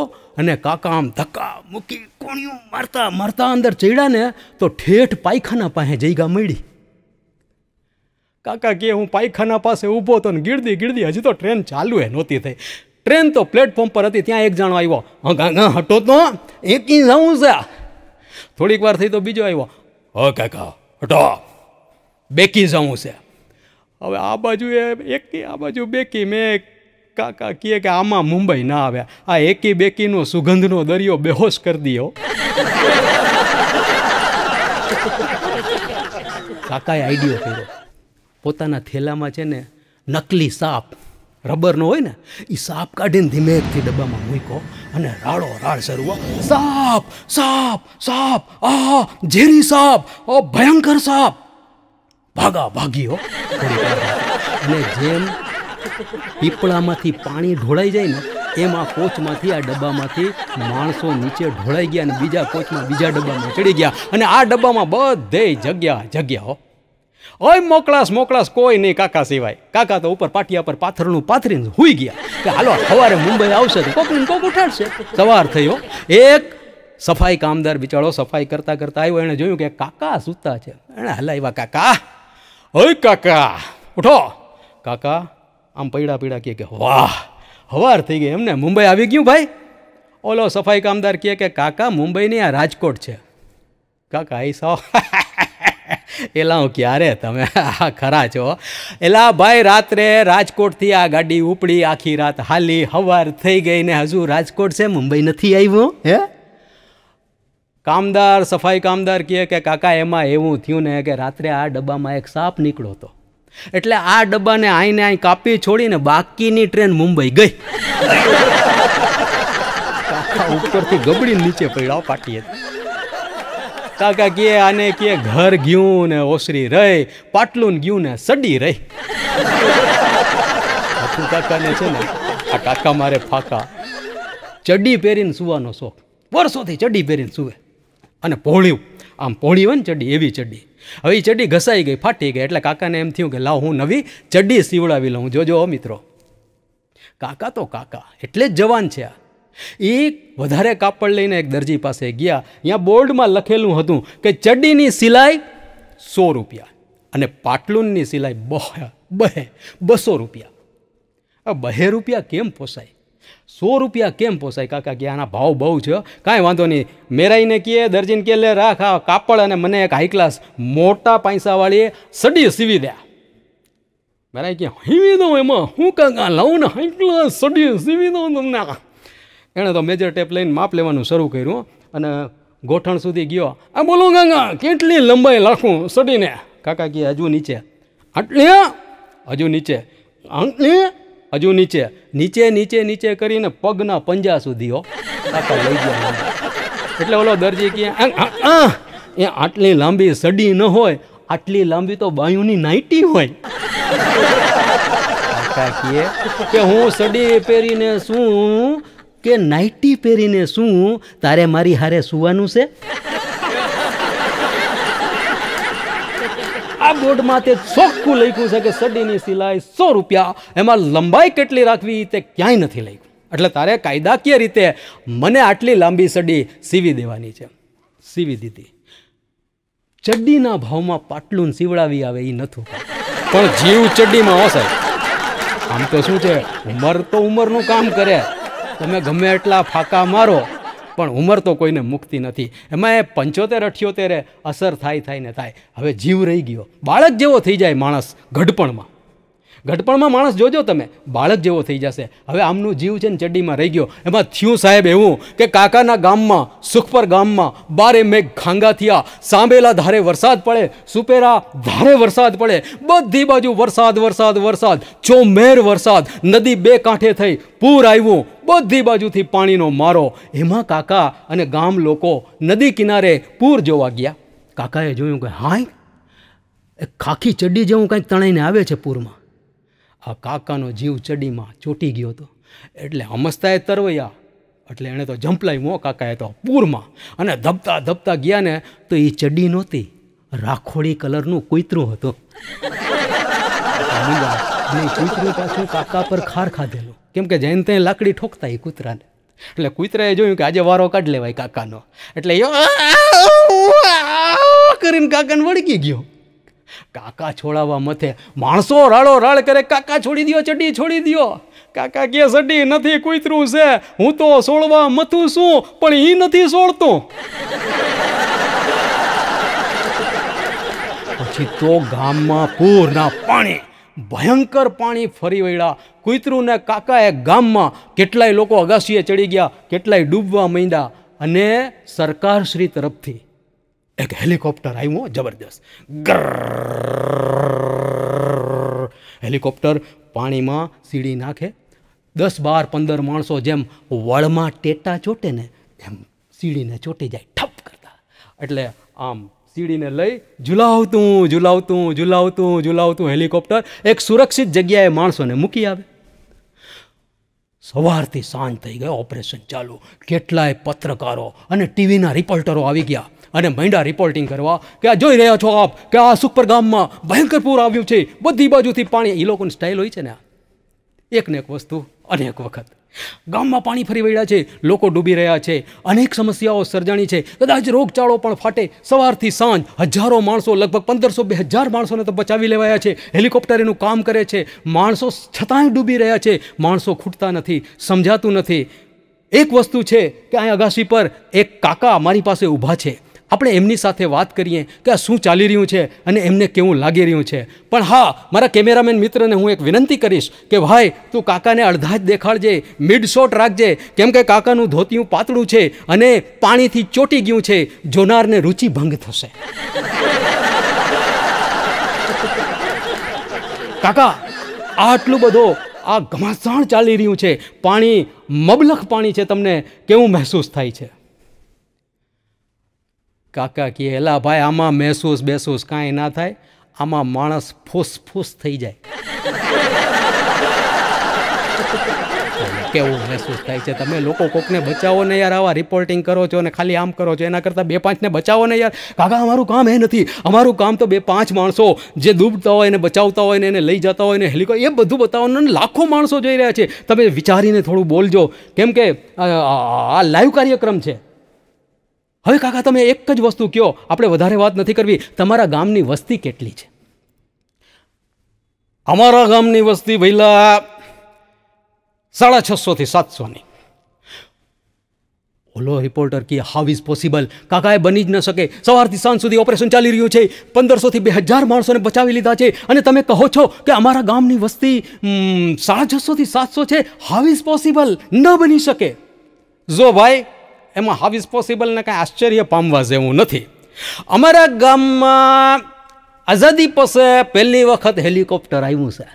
અને કાકા આમ ધક્કા મૂકી કોણિયું મારતા મારતા અંદર ચડ્યા ને તો ઠેઠ પાયખાના પાસે જગ્યા મળી કાકા કે હું પાયખાના પાસે ઊભો હતો ને ગીરદી ગીરદી હજી તો ટ્રેન ચાલુ એ નહોતી થઈ ટ્રેન તો પ્લેટફોર્મ પર હતી ત્યાં એક જાણો આવ્યો હા હટો તો એકી જવું છે થોડીક વાર થઈ તો બીજો આવ્યો હ કાકા હટો બેકી જવું છે હવે આ બાજુ એ એકી આ બાજુ બેકી મેં કાકા કહે કે આમાં મુંબઈ ના આવે આ એકી બેકીનો સુગંધનો દરિયો બેહોશ કરી દીયો કાકાએ આઈડિયો કર્યો પોતાના થેલામાં છે ને નકલી સાપ રબરનો હોય ને એ સાપ કાઢીને ધીમેથી ડબ્બામાં મૂકો અને રાડો રાડ શરૂ સાપ સાપ સાપ આ ઝેરી સાપ ઓ ભયંકર સાપ ભાગા ભાગીઓ અને જેમ પીપળામાંથી પાણી ઢોળાઈ જાય ને એમ આ કોચમાંથી આ ડબ્બામાંથી માણસો નીચે ઢોળાઈ ગયા અને બીજા કોચમાં બીજા ડબ્બામાં ચડી ગયા અને આ ડબ્બામાં બધે જગ્યા જગ્યાઓ ઓય મોકળાસ મોકળાસ કોઈ નહીં કાકા સિવાય કાકા તો ઉપર પાટિયા પર પાથરનું પાથરીને હુઈ ગયા કે હાલો સવારે મુંબઈ આવશે તો કોકને કોક ઉઠાડશે સવાર થયો એક સફાઈ કામદાર બિચારો સફાઈ કરતાં કરતાં આવ્યો એણે જોયું કે કાકા સૂતા છે એણે હલાવ્યા કાકા હય કાકા ઉઠો કાકા આમ પૈડા પૈડા કહે કે વાહ હવાર થઈ ગઈ એમને મુંબઈ આવી ગયું ભાઈ ઓલો સફાઈ કામદાર કહે કે કાકા મુંબઈની આ રાજકોટ છે કાકા એ સો એલા હું ક્યારે તમે આ ખરા છો એલા ભાઈ રાત્રે રાજકોટથી આ ગાડી ઉપડી આખી રાત હાલી હવાર થઈ ગઈ ને હજુ રાજકોટ છે મુંબઈ નથી આવ્યું હે કામદાર સફાઈ કામદાર કહે કે કાકા એમાં એવું થયું ને કે રાત્રે આ ડબ્બામાં એક સાપ નીકળો હતો એટલે આ ડબ્બાને આઈને અહીં કાપી છોડીને બાકીની ટ્રેન મુંબઈ ગઈ કાકા ઉપરથી ગબડીને નીચે પડ્યા પાટીએ કાકા કે આને કે ઘર ગયું ને ઓસરી રહી પાટલું ગયું ને સડી રહી કાકાને છે ને આ કાકા મારે ફાકા ચડી પહેરીને સુવાનો શોખ વર્ષોથી ચડી પહેરીને સુવે અને પહોળ્યું આમ પહોળી હોય ને ચડ્ડી એવી ચડ્ડી હવે એ ચડ્ડી ઘસાઈ ગઈ ફાટી ગઈ એટલે કાકાને એમ થયું કે લાવ હું નવી ચડ્ડી સીવડાવી લઉં જોજો મિત્રો કાકા તો કાકા એટલે જ જવાન છે આ એ વધારે કાપડ લઈને એક દરજી પાસે ગયા ત્યાં બોર્ડમાં લખેલું હતું કે ચડ્ડીની સિલાઈ સો રૂપિયા અને પાટલુનની સિલાઈ બહે બહે બસો રૂપિયા આ બહે રૂપિયા કેમ પોસાય સો રૂપિયા કેમ પોસાય કાકા કે આના ભાવ બહુ છે કાંઈ વાંધો નહીં મેરાઈને કહે દરજીને કે લે રાખ આ કાપડ અને મને એક હાઈ ક્લાસ મોટા પૈસાવાળીએ સડી સીવી દે મેરાઈ કે હીવી દઉં એમાં હું કાંકા લઉં ને હાઈ ક્લાસ સડી સીવી દઉં તમને એણે તો મેજર ટેપ લઈને માપ લેવાનું શરૂ કર્યું અને ગોઠણ સુધી ગયો આ બોલો કાંકા કેટલી લંબાઈ લાખું સડીને કાકા કે હજુ નીચે આટલી હજુ નીચે આટલી હજુ નીચે નીચે નીચે નીચે કરીને પગના પંજા સુધી હો લઈ ગયા એટલે ઓલો દરજી કે એ આટલી લાંબી સડી ન હોય આટલી લાંબી તો બાયુની નાઇટી હોય કે હું સડી પહેરીને શું કે નાઇટી પહેરીને શું તારે મારી હારે સુવાનું છે આ બોર્ડમાં તે ચોખ્ખું લખ્યું છે કે સડીની સિલાઈ સો રૂપિયા એમાં લંબાઈ કેટલી રાખવી તે ક્યાંય નથી લખ્યું એટલે તારે કાયદાકીય રીતે મને આટલી લાંબી સડી સીવી દેવાની છે સીવી દીધી ચડ્ડીના ભાવમાં પાટલું સીવડાવી આવે એ નથી પણ જીવ ચડ્ડીમાં હશે આમ તો શું છે ઉંમર તો ઉંમરનું કામ કરે તમે ગમે એટલા ફાંકા મારો પણ ઉંમર તો કોઈને મુક્તિ નથી એમાં એ પંચોતેર અઠ્યોતેરે અસર થાય થાય ને થાય હવે જીવ રહી ગયો બાળક જેવો થઈ જાય માણસ ઘડપણમાં ઘટપણમાં માણસ જોજો તમે બાળક જેવો થઈ જશે હવે આમનું જીવ છે ને ચડ્ડીમાં રહી ગયો એમાં થયું સાહેબ એવું કે કાકાના ગામમાં સુખપર ગામમાં બારે મેઘ ખાંગા થયા સાંભેલા ધારે વરસાદ પડે સુપેરા ધારે વરસાદ પડે બધી બાજુ વરસાદ વરસાદ વરસાદ ચોમેર વરસાદ નદી બે કાંઠે થઈ પૂર આવ્યું બધી બાજુથી પાણીનો મારો એમાં કાકા અને ગામ લોકો નદી કિનારે પૂર જોવા ગયા કાકાએ જોયું કે હાય ખાખી ચડ્ડી જેવું કંઈક તણાઈને આવે છે પૂરમાં આ કાકાનો જીવ ચડીમાં ચોંટી ગયો હતો એટલે હમસતાએ તરવૈયા એટલે એણે તો જંપલાઈ મો કાકાએ તો પૂરમાં અને ધબતા ધબતા ગયા ને તો એ ચડી નહોતી રાખોડી કલરનું કૂતરું હતું કૂતરું પાછું કાકા પર ખાર ખાધેલું કેમ કે જૈન ત્યાં લાકડી ઠોકતા એ કૂતરાને એટલે કૂતરાએ જોયું કે આજે વારો કાઢ લેવાય કાકાનો એટલે કરીને કાકાને વળગી ગયો કાકા છોડાવવા મથે માણસો રાળો રાળ કરે કાકા છોડી દો ચડ્ડી છોડી દો કાકા કે ચડ્ડી નથી કૂતરું છે હું તો સોળવા મથું છું પણ એ નથી સોળતું પછી તો ગામમાં પૂરના પાણી ભયંકર પાણી ફરી વળ્યા કૂતરું ને કાકાએ ગામમાં કેટલાય લોકો અગાસીએ ચડી ગયા કેટલાય ડૂબવા માંડ્યા અને સરકારશ્રી તરફથી એક હેલિકોપ્ટર આવ્યું જબરદસ્ત ગર હેલિકોપ્ટર પાણીમાં સીડી નાખે દસ બાર પંદર માણસો જેમ વળમાં ટેટા ચોટે ને એમ સીડીને ચોટી જાય ઠપ કરતા એટલે આમ સીડીને લઈ ઝુલાવતું ઝુલાવતું ઝુલાવતું ઝુલાવતું હેલિકોપ્ટર એક સુરક્ષિત જગ્યાએ માણસોને મૂકી આવે સવારથી સાંજ થઈ ગઈ ઓપરેશન ચાલુ કેટલાય પત્રકારો અને ટીવીના રિપોર્ટરો આવી ગયા અને મૈંડા રિપોર્ટિંગ કરવા કે આ જોઈ રહ્યા છો આપ કે આ સુપર ગામમાં ભયંકર પૂર આવ્યું છે બધી બાજુથી પાણી એ લોકોની સ્ટાઇલ હોય છે ને એકને એક વસ્તુ અનેક વખત ગામમાં પાણી ફરી વળ્યા છે લોકો ડૂબી રહ્યા છે અનેક સમસ્યાઓ સર્જાણી છે કદાચ રોગચાળો પણ ફાટે સવારથી સાંજ હજારો માણસો લગભગ પંદરસો બે હજાર માણસોને તો બચાવી લેવાયા છે હેલિકોપ્ટર એનું કામ કરે છે માણસો છતાંય ડૂબી રહ્યા છે માણસો ખૂટતા નથી સમજાતું નથી એક વસ્તુ છે કે અહીં અગાસી પર એક કાકા મારી પાસે ઊભા છે આપણે એમની સાથે વાત કરીએ કે આ શું ચાલી રહ્યું છે અને એમને કેવું લાગી રહ્યું છે પણ હા મારા કેમેરામેન મિત્રને હું એક વિનંતી કરીશ કે ભાઈ તું કાકાને અડધા જ દેખાડજે મિડ શોટ રાખજે કેમ કે કાકાનું ધોતિયું પાતળું છે અને પાણીથી ચોટી ગયું છે જોનારને રુચિ ભંગ થશે કાકા આટલું બધો આ ઘમાસાણ ચાલી રહ્યું છે પાણી મબલખ પાણી છે તમને કેવું મહેસૂસ થાય છે કાકા કહે એલા ભાઈ આમાં મહેસૂસ બેસૂસ કાંઈ ના થાય આમાં માણસ ફૂસ ફૂસ થઈ જાય કેવું મહેસૂસ થાય છે તમે લોકો કોકને બચાવો ને યાર આવા રિપોર્ટિંગ કરો છો અને ખાલી આમ કરો છો એના કરતાં બે પાંચને બચાવો ને યાર કાકા અમારું કામ એ નથી અમારું કામ તો બે પાંચ માણસો જે ડૂબતા હોય એને બચાવતા હોય ને એને લઈ જતા હોય ને હેલિકો એ બધું બતાવવાનું લાખો માણસો જોઈ રહ્યા છે તમે વિચારીને થોડું બોલજો કેમ કે આ લાઈવ કાર્યક્રમ છે હવે કાકા તમે એક જ વસ્તુ કહો આપણે વધારે વાત નથી કરવી તમારા ગામની વસ્તી કેટલી છે અમારા ગામની વસ્તી વહેલા સાડા છસોથી સાતસોની ઓલો રિપોર્ટર કે હાવ ઇઝ પોસિબલ કાકા એ બની જ ન શકે સવારથી સાંજ સુધી ઓપરેશન ચાલી રહ્યું છે પંદરસોથી બે હજાર માણસોને બચાવી લીધા છે અને તમે કહો છો કે અમારા ગામની વસ્તી સાડા છસોથી સાતસો છે હાવ ઇઝ પોસિબલ ન બની શકે જો ભાઈ એમાં હાવ ઇઝ પોસિબલ ને કાંઈ આશ્ચર્ય પામવા જેવું નથી અમારા ગામમાં આઝાદી પાસે પહેલી વખત હેલિકોપ્ટર આવ્યું છે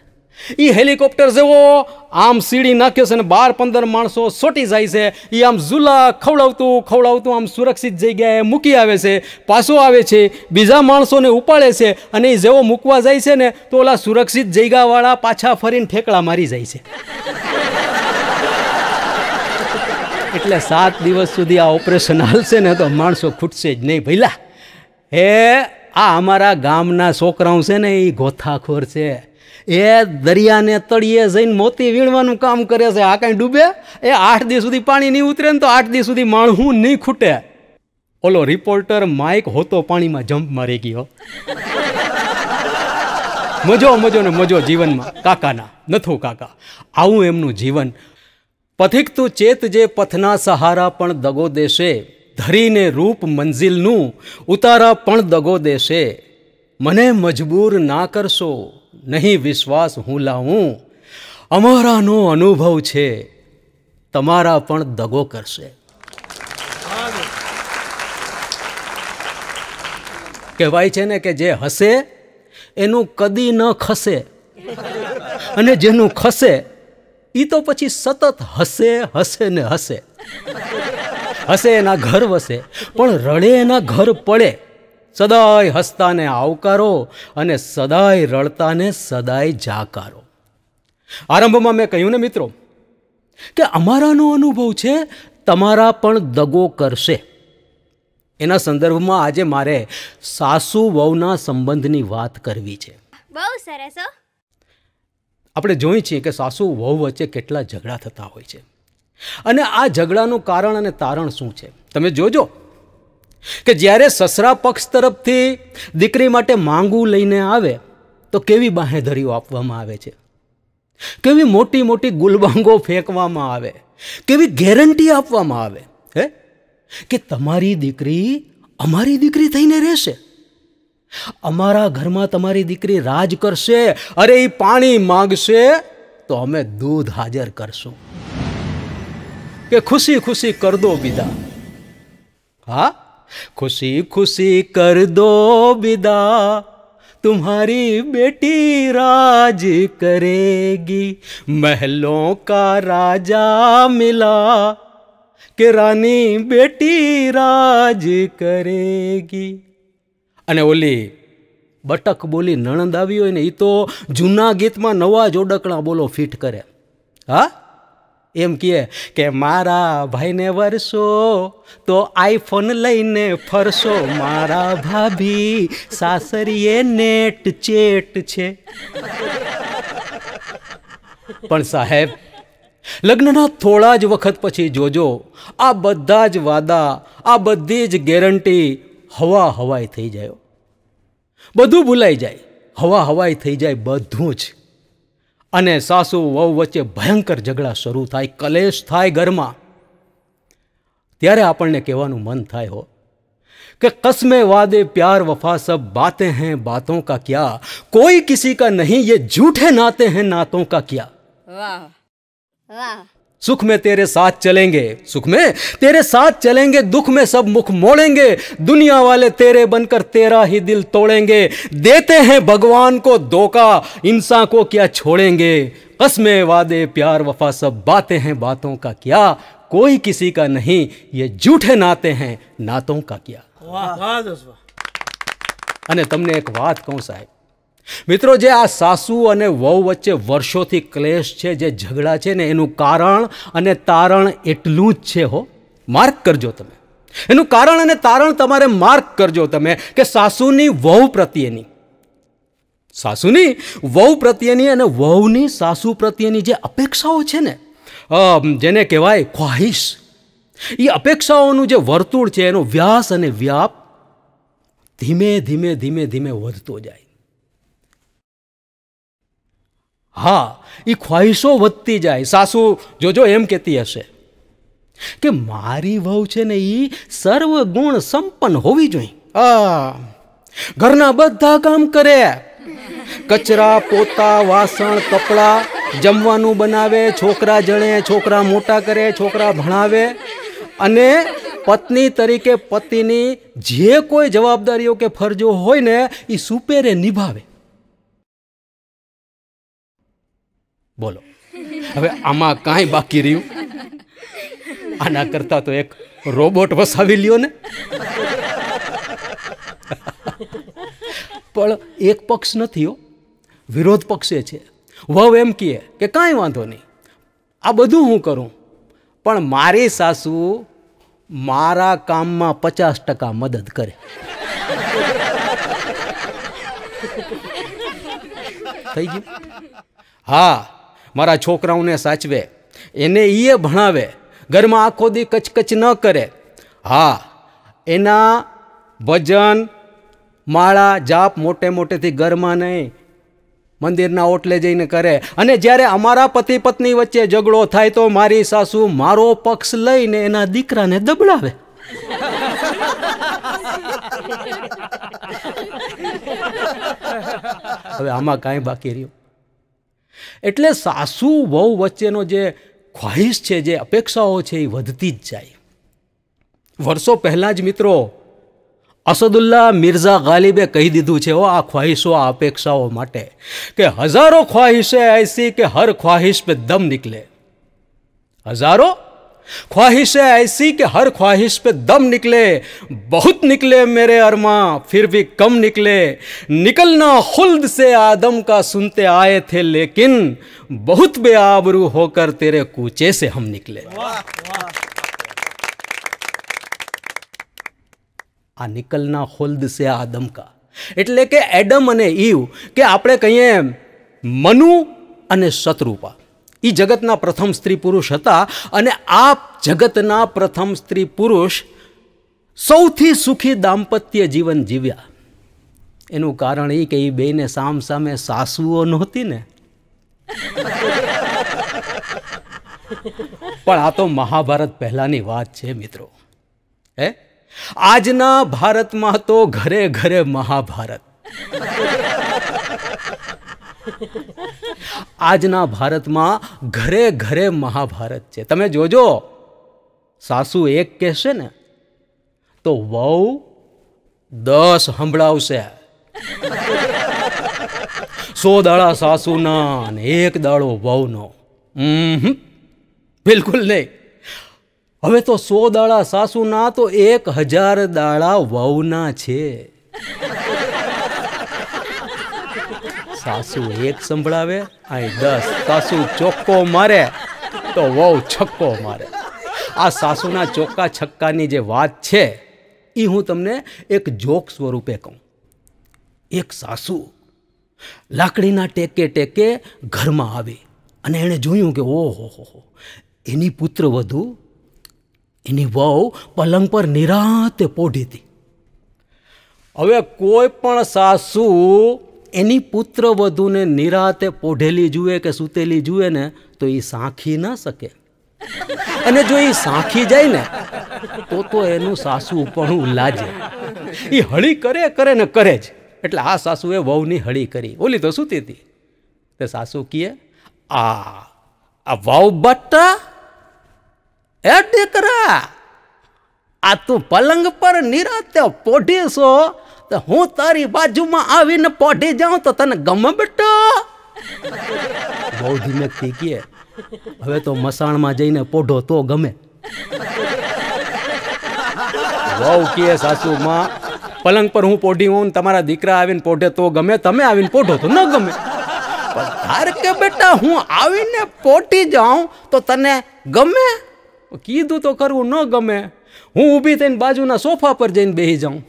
એ હેલિકોપ્ટર જેવો આમ સીડી નાખ્યો છે અને બાર પંદર માણસો સોટી જાય છે એ આમ ઝૂલા ખવડાવતું ખવડાવતું આમ સુરક્ષિત જગ્યાએ મૂકી આવે છે પાછો આવે છે બીજા માણસોને ઉપાડે છે અને એ જેવો મૂકવા જાય છે ને તો ઓલા સુરક્ષિત જગ્યાવાળા પાછા ફરીને ઠેકડા મારી જાય છે એટલે સાત દિવસ સુધી આ ઓપરેશન હાલશે ને તો માણસો ખૂટશે જ નહીં ભઈલા એ આ અમારા ગામના છોકરાઓ છે ને એ ગોથાખોર છે એ દરિયાને તળીએ જઈને મોતી વીણવાનું કામ કરે છે આ કાંઈ ડૂબે એ આઠ દિવસ સુધી પાણી નહીં ઉતરે ને તો આઠ દિવસ સુધી માણહું નહીં ખૂટે ઓલો રિપોર્ટર માઇક હોતો પાણીમાં જમ્પ મારી ગયો મજો મજો ને મજો જીવનમાં કાકાના નથું કાકા આવું એમનું જીવન પથિક તું ચેત જે પથના સહારા પણ દગો દેશે ધરીને રૂપ મંજિલનું ઉતારા પણ દગો દેશે મને મજબૂર ના કરશો નહીં વિશ્વાસ હું લાવું અમારાનો અનુભવ છે તમારા પણ દગો કરશે કહેવાય છે ને કે જે હસે એનું કદી ન ખસે અને જેનું ખસે એ તો પછી સતત હસે હસે ને હસે હસે એના ઘર વસે પણ રડે એના ઘર પડે સદાય હસતાને આવકારો અને સદાય રડતાને સદાય જાકારો આરંભમાં મેં કહ્યું ને મિત્રો કે અમારાનો અનુભવ છે તમારા પણ દગો કરશે એના સંદર્ભમાં આજે મારે સાસુ વહુના સંબંધની વાત કરવી છે બહુ સરસ આપણે જોઈએ છીએ કે સાસુ વહુ વચ્ચે કેટલા ઝઘડા થતા હોય છે અને આ ઝઘડાનું કારણ અને તારણ શું છે તમે જોજો કે જ્યારે સસરા પક્ષ તરફથી દીકરી માટે માંગું લઈને આવે તો કેવી બાહેધરીઓ આપવામાં આવે છે કેવી મોટી મોટી ગુલબાંગો ફેંકવામાં આવે કેવી ગેરંટી આપવામાં આવે હે કે તમારી દીકરી અમારી દીકરી થઈને રહેશે અમારા ઘરમાં તમારી દીકરી રાજ કરશે અરે એ પાણી માગશે તો અમે દૂધ હાજર કરશું કે ખુશી ખુશી કર દો વિદા હા ખુશી ખુશી કર દો વિદા तुम्हारी बेटी राज करेगी महलों का राजा मिला के रानी बेटी राज करेगी અને ઓલી બટક બોલી નણંદ આવી હોય ને એ તો જૂના ગીતમાં નવા જોડકણા બોલો ફિટ કરે હા એમ કહે કે મારા ભાઈને વરસો તો આઈફોન લઈને ફરશો મારા ભાભી સાસરીએ નેટ ચેટ છે પણ સાહેબ લગ્નના થોડા જ વખત પછી જોજો આ બધા જ વાદા આ બધી જ ગેરંટી હવા હવાઈ થઈ જાય બધું ભૂલાઈ જાય હવા હવાઈ થઈ જાય બધું જ અને સાસુ વહુ વચ્ચે ભયંકર ઝઘડા શરૂ થાય કલેશ થાય ઘરમાં ત્યારે આપણને કહેવાનું મન થાય હો કે કસમે વાદે પ્યાર વફા સબ બાતે હૈ બાતો કા ક્યા કોઈ કિસી કા નહીં યે જૂઠે નાતે હૈ નાતો કા ક્યા વાહ વાહ सुख में तेरे साथ चलेंगे सुख में तेरे साथ चलेंगे दुख में सब मुख मोड़ेंगे दुनिया वाले तेरे बनकर तेरा ही दिल तोड़ेंगे देते हैं भगवान को धोखा इंसान को क्या छोड़ेंगे कसमें वादे प्यार वफा सब बातें हैं बातों का क्या कोई किसी का नहीं ये झूठे नाते हैं नातों का क्या અને તમને एक बात કહું સાહેબ મિત્રો જે આ સાસુ અને વહુ વચ્ચે વર્ષોથી ક્લેશ છે જે ઝઘડા છે ને એનું કારણ અને તારણ એટલું જ છે હો માર્ક કરજો તમે એનું કારણ અને તારણ તમારે માર્ક કરજો તમે કે સાસુની વહુ પ્રત્યેની સાસુની વહુ પ્રત્યેની અને વહુની સાસુ પ્રત્યેની જે અપેક્ષાઓ છે ને જેને કહેવાય ખ્વાહિશ એ અપેક્ષાઓનું જે વર્તુળ છે એનો વ્યાસ અને વ્યાપ ધીમે ધીમે ધીમે ધીમે વધતો જાય હા એ ખ્વાહિશો વધતી જાય સાસુ જોજો એમ કહેતી હશે કે મારી વહુ છે ને એ સર્વગુણ સંપન્ન હોવી જોઈએ આ ઘરના બધા કામ કરે કચરા પોતા વાસણ કપડાં જમવાનું બનાવે છોકરા જણે છોકરા મોટા કરે છોકરા ભણાવે અને પત્ની તરીકે પતિની જે કોઈ જવાબદારીઓ કે ફરજો હોય ને એ સુપેરે નિભાવે બોલો હવે આમાં કાંઈ બાકી રહ્યું આના કરતાં તો એક રોબોટ વસાવી લ્યો ને પણ એક પક્ષ નથી હો વિરોધ પક્ષે છે વહુ એમ કહે કે કાંઈ વાંધો નહીં આ બધું હું કરું પણ મારી સાસુ મારા કામમાં પચાસ ટકા મદદ કરે થઈ ગયું હા મારા છોકરાઓને સાચવે એને એ ભણાવે ઘરમાં આખો દી કચકચ ન કરે હા એના ભજન માળા જાપ મોટે મોટેથી ઘરમાં નહીં મંદિરના ઓટલે જઈને કરે અને જ્યારે અમારા પતિ પત્ની વચ્ચે ઝઘડો થાય તો મારી સાસુ મારો પક્ષ લઈને એના દીકરાને દબડાવે હવે આમાં કાંઈ બાકી રહ્યું એટલે સાસુ વહુ વચ્ચેનો જે ખ્વાહિશ છે જે અપેક્ષાઓ છે એ વધતી જ જાય વર્ષો પહેલાં જ મિત્રો અસદુલ્લા મિર્ઝા ગાલિબે કહી દીધું છે ઓ આ ખ્વાહિશો આ અપેક્ષાઓ માટે કે હજારો ખ્વાહિશે એસી કે હર ખ્વાહિશ પે દમ નીકળે હજારો ख्वाहिशें ऐसी कि हर ख्वाहिश पे दम निकले बहुत निकले मेरे अरमा फिर भी कम निकले निकलना खुल्द से आदम का सुनते आए थे लेकिन बहुत बेआबरू होकर तेरे कूचे से हम निकले आ निकलना આ से आदम का આદમ કા એટલે કે એડમ અને ઈવ કે આપણે કહીએ મનુ અને શત્રુપા એ જગતના પ્રથમ સ્ત્રી પુરુષ હતા અને આ જગતના પ્રથમ સ્ત્રી પુરુષ સૌથી સુખી દાંપત્ય જીવન જીવ્યા એનું કારણ એ કે એ બેને સામ સામે સાસુઓ નહોતી ને પણ આ તો મહાભારત પહેલાંની વાત છે મિત્રો હે આજના ભારતમાં તો ઘરે ઘરે મહાભારત આજના ભારતમાં ઘરે ઘરે મહાભારત છે તમે જોજો સાસુ એક કહેશે ને તો વહુ દસ સંભળાવશે સો દાડા સાસુના ને એક દાડો વહુનો બિલકુલ નહીં હવે તો સો દાડા સાસુના તો એક હજાર દાડા વહુના છે સાસુ એક સંભળાવે અહીં દસ સાસુ ચોખ્ખો મારે તો વહુ છક્કો મારે આ સાસુના ચોક્કા છક્કાની જે વાત છે એ હું તમને એક જોક સ્વરૂપે કહું એક સાસુ લાકડીના ટેકે ટેકે ઘરમાં આવી અને એણે જોયું કે ઓહો હો હો એની પુત્ર વધુ એની વહુ પલંગ પર નિરાતે પોઢી હતી હવે કોઈ પણ સાસુ એની પુત્રવધૂને નિરાતે પોઢેલી જુએ કે સૂતેલી જુએ ને તો એ સાંખી ના શકે અને જો એ સાંખી જાય ને તો તો એનું સાસુ પણ લાજે એ હળી કરે કરે ને કરે જ એટલે આ સાસુએ વહુની હળી કરી ઓલી તો સૂતી હતી તે સાસુ કીએ આ આ વહુ બટ્ટા એ દીકરા આ તું પલંગ પર નિરાતે પોઢી છો તો હું તારી બાજુમાં આવીને પોઢી જાઉં તો તને ગમે બેટો બહુ ધીમેકથી કહે હવે તો મસાણમાં જઈને પોઢો તો ગમે બહુ કહે સાસુમાં પલંગ પર હું પોઢી હોઉં તમારા દીકરા આવીને પોઢે તો ગમે તમે આવીને પોઢો તો ન ગમે પણ તાર કે બેટા હું આવીને પોટી જાઉં તો તને ગમે કીધું તો કરવું ન ગમે હું ઊભી થઈને બાજુના સોફા પર જઈને બેસી જાઉં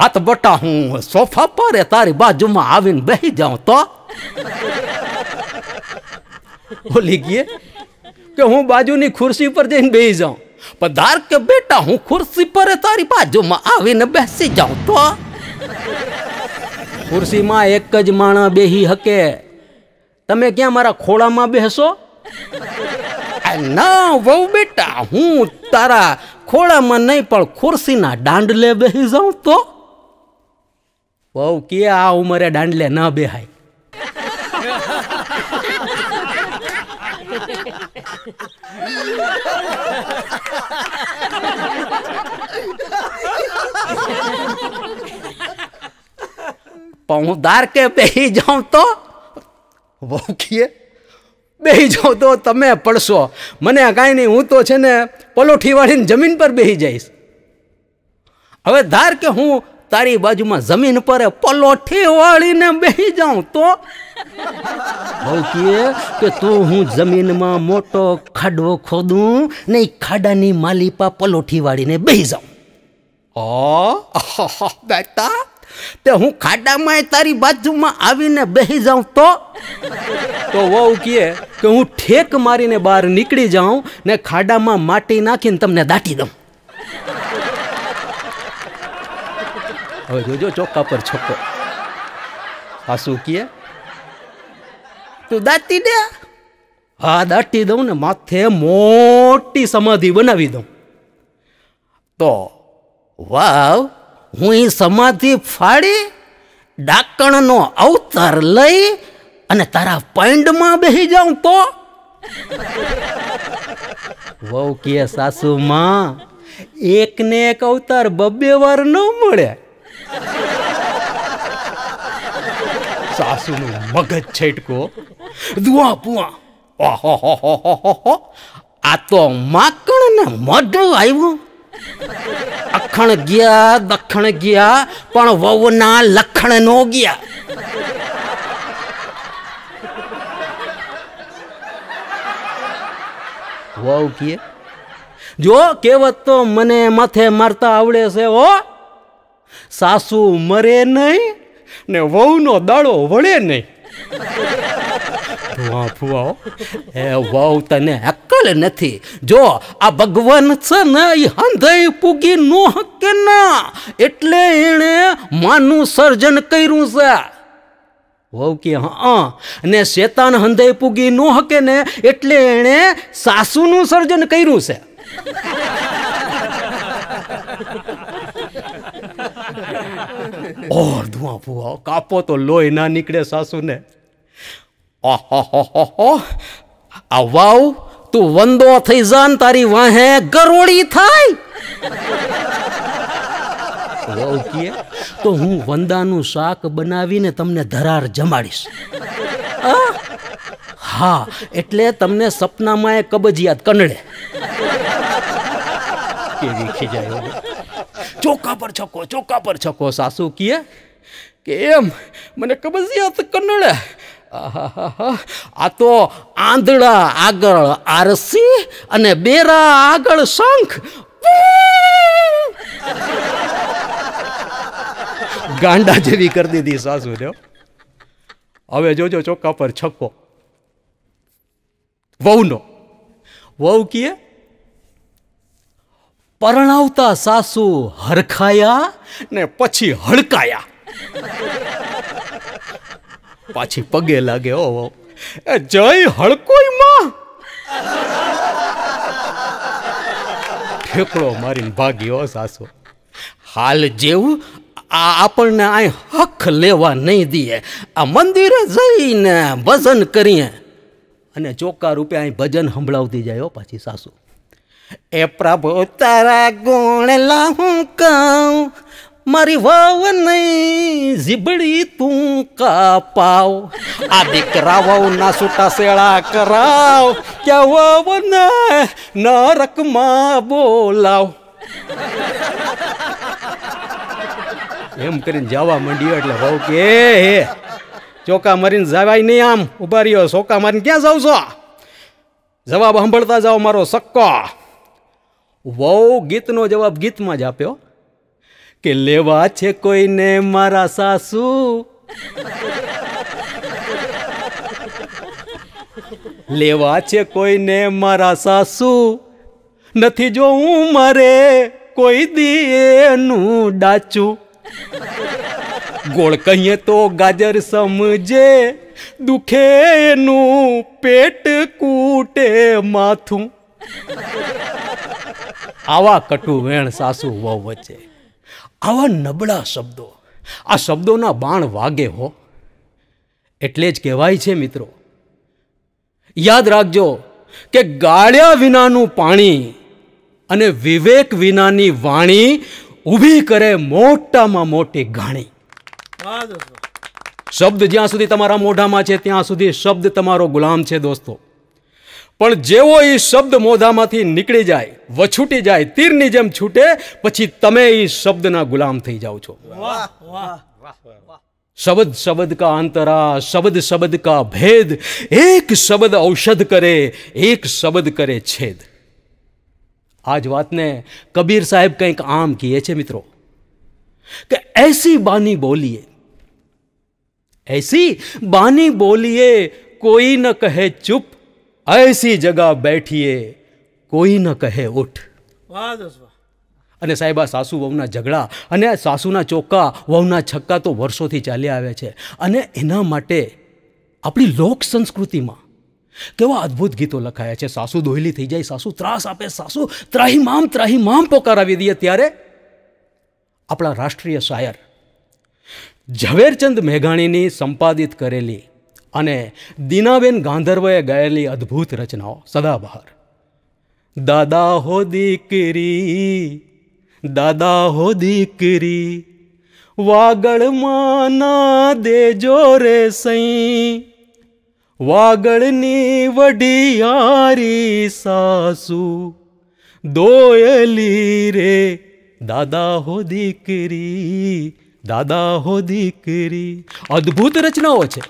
હાથ બટા હું સોફા પર તારી બાજુમાં આવીને બેસી જાઉં તો બોલી ગયે કે હું બાજુની ખુરશી પર જઈને બેસી જાઉં પધાર કે બેટા હું ખુરશી પર તારી બાજુમાં આવીને બેસી જાઉં તો ખુરશીમાં એક જ માણા બેહી હકે તમે ક્યાં મારા ખોળામાં બેસો ના વહુ બેટા હું તારા ખોળામાં નહીં પણ ખુરશીના દાંડલે બેસી જાઉં તો વહુ કે આ ઉંમરે દાંડલે ન બેહાય હું દાર કે બેહી જાઉં તો વહુ કીએ બેહી જાઉં તો તમે પડશો મને કાંઈ નહીં હું તો છે ને પલોઠી વાળીને જમીન પર બેહી જઈશ હવે ધાર કે હું તારી બાજુમાં જમીન પર પલોઠી વાળીને બેસી જાઉં તો કહે કે તું હું જમીનમાં મોટો ખાડો ખોદું ને ખાડાની માલિપા પલોઠી વાળીને બેસી જાઉં ઓ બેટા તે હું ખાડામાં તારી બાજુમાં આવીને બેસી જાઉં તો તો વહુ કહે કે હું ઠેક મારીને બહાર નીકળી જાઉં ને ખાડામાં માટી નાખીને તમને દાટી દઉં હવે જોજો ચોક્કા પર છક્કો આ શું કહે તું દાટી દે હા દાટી દઉં ને માથે મોટી સમાધિ બનાવી દઉં તો વાવ હું એ સમાધિ ફાડી ડાકણનો અવતાર લઈ અને તારા પૈંડમાં બેસી જાઉં તો વહુ કે સાસુમાં એકને એક અવતાર બબ્બે વાર ન મળે सासू नु मगज छेटको धुआ पुआ आ तो माकण ने मडो आयो अखण गया दखण गया पण ववना लखण नो गया वाव किए जो केवत तो मने मथे मरता आवड़े से ओ સાસુ મરે નહીં ને વહુનો દાડો વળે નહીં ધુઆ એ વહુ તને અક્કલ નથી જો આ ભગવાન છે ને એ હંધાઈ પૂગી નો હકે ના એટલે એણે માનું સર્જન કર્યું છે વહુ કે હા ને શેતાન હંધાઈ પૂગી નો હકે ને એટલે એણે સાસુનું સર્જન કર્યું છે ઓર ધુઆ ફુઆ કાપો તો લોહી ના નીકળે સાસુને આ વાવ તું વંદો થઈ જાન તારી વાહે ગરોળી થાય તો હું વંદાનું શાક બનાવીને તમને ધરાર જમાડીશ હા એટલે તમને સપનામાં એ કબજિયાત કંડળે કેવી ખીજાય ચોકા પર છકો ચોકા પર છકો સાસુ કીએ કે એમ મને કબજિયાત કન્નડે આ તો આંધળા આગળ આરસી અને બેરા આગળ શંખ ગાંડા જેવી કરી દીધી સાસુ જો હવે જોજો ચોક્કા પર છક્કો વહુનો વહુ કીએ પરણાવતા સાસુ હરખાયા ને પછી હડકાયા પાછી પગે લાગે ઓ જય હળકોઈ માં ઠેકડો મારીને ભાગ્યો સાસુ હાલ જેવું આ આપણને આ હક લેવા નહીં દઈએ આ મંદિરે જઈને ભજન કરીએ અને ચોકા રૂપે અહીં ભજન સંભળાવતી જાય હો પાછી સાસુ ए प्रभु तारा गुण लाहू काऊ मारी वाव नहीं जिबड़ी तू का पाव आदि करावाऊ ना सुटा सेड़ा कराव क्या वाव ना नरक माँ बोलाव એમ કરીને જવા માંડ્યો એટલે હોવ કે હે ચોકા મારીને જવાય નહીં આમ ઉભા રહ્યો ચોકા મારીને ક્યાં જાવ છો જવાબ સાંભળતા જાઓ મારો સક્કો વહુ ગીતનો જવાબ ગીતમાં જ આપ્યો કે લેવા છે કોઈને મારા સાસુ લેવા છે કોઈને મારા સાસુ નથી જો હું મારે કોઈ દીએનું ડાચું ગોળ કહીએ તો ગાજર સમજે દુખે એનું પેટ કૂટે માથું આવા કટુ વેણ સાસુ વહુ વચ્ચે આવા નબળા શબ્દો આ શબ્દોના બાણ વાગે હો એટલે જ કહેવાય છે મિત્રો યાદ રાખજો કે ગાળ્યા વિનાનું પાણી અને વિવેક વિનાની વાણી ઊભી કરે મોટામાં મોટી ઘાણી શબ્દ જ્યાં સુધી તમારા મોઢામાં છે ત્યાં સુધી શબ્દ તમારો ગુલામ છે દોસ્તો પણ જેવો એ શબ્દ મોધામાંથી નીકળી જાય વછૂટી જાય તીરની જેમ છૂટે પછી તમે એ શબ્દના ગુલામ થઈ જાઓ છો શબ્દ શબ્દ કા અંતરા શબ્દ શબ્દ કા ભેદ એક શબ્દ ઔષધ કરે એક શબ્દ કરે છેદ આ જ વાતને કબીર સાહેબ કંઈક આમ કહે છે મિત્રો કે એસી બાની બોલીએ એસી બાની બોલીએ કોઈ ન કહે ચૂપ એસી જગા બેઠીએ કોઈ ન કહે ઉઠ અને સાહેબા સાસુ વહુના ઝઘડા અને સાસુના ચોક્કા વહુના છક્કા તો વર્ષોથી ચાલ્યા આવે છે અને એના માટે આપણી લોક સંસ્કૃતિમાં કેવા અદ્ભુત ગીતો લખાયા છે સાસુ દોહલી થઈ જાય સાસુ ત્રાસ આપે સાસુ ત્રાહીમામ ત્રાહીમામ પોકારાવી દઈએ ત્યારે આપણા રાષ્ટ્રીય શાયર ઝવેરચંદ મેઘાણીની સંપાદિત કરેલી અને દીનાબેન ગાંધર્વએ ગાયેલી અદ્ભુત રચનાઓ સદાબહાર દાદા હો દીકરી દાદા હો દીકરી વાગળમાં ના દેજો રે સઈ વાગળની વઢિયારી સાસુ દોયલી રે દાદા હો દીકરી દાદા હો દીકરી અદ્ભુત રચનાઓ છે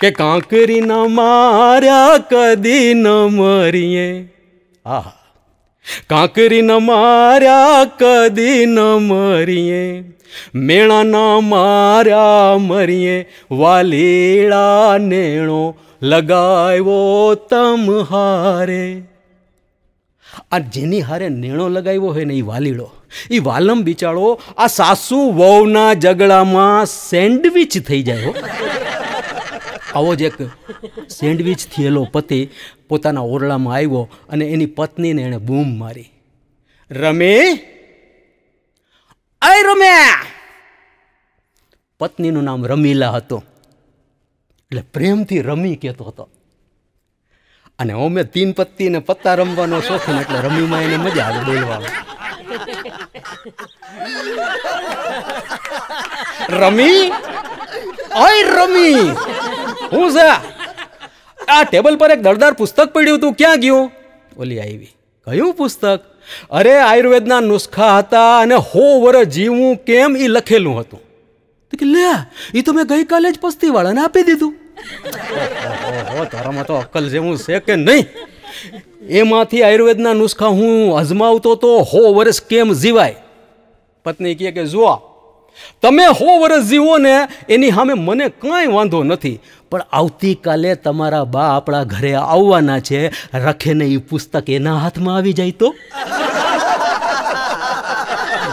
કે કાંકરી ન માર્યા કદી ન મરીએ આ કાંકરી ન માર્યા કદી ન મરીએ મેણા ન માર્યા મરીએ વાલીળા નેણો લગાવ્યો તમ હારે આ જેની હારે નેણો લગાવ્યો હોય ને એ વાલીડો એ વાલમ બિચારો આ સાસુ વહુના ઝઘડામાં સેન્ડવિચ થઈ જાય આવો જ એક સેન્ડવિચ થયેલો પતિ પોતાના ઓરડામાં આવ્યો અને એની પત્નીને એણે બૂમ મારી રમે અય રમે પત્નીનું નામ રમીલા હતું એટલે પ્રેમથી રમી કહેતો હતો અને ઓમે તીન પત્તી પત્તા રમવાનો શોખીન એટલે રમીમાં એને મજા આવે બોલવામાં રમી ઓય રમી હું છે આ ટેબલ પર એક દળદાર પુસ્તક પડ્યું હતું ક્યાં ગયું ઓલી આવી કયું પુસ્તક અરે આયુર્વેદના નુસ્ખા હતા અને હો વર જીવું કેમ એ લખેલું હતું તો કે લે એ તો મેં ગઈકાલે જ પસ્તીવાળાને આપી દીધું ઓહો તારામાં તો અક્કલ જેવું છે કે નહીં એમાંથી આયુર્વેદના નુસ્ખા હું અજમાવતો તો હો વર્ષ કેમ જીવાય પત્ની કહે કે જુઓ તમે હો વર્ષ જીવો ને એની સામે મને કાંઈ વાંધો નથી પણ આવતીકાલે તમારા બા આપણા ઘરે આવવાના છે રખે ને એ પુસ્તક એના હાથમાં આવી જાય તો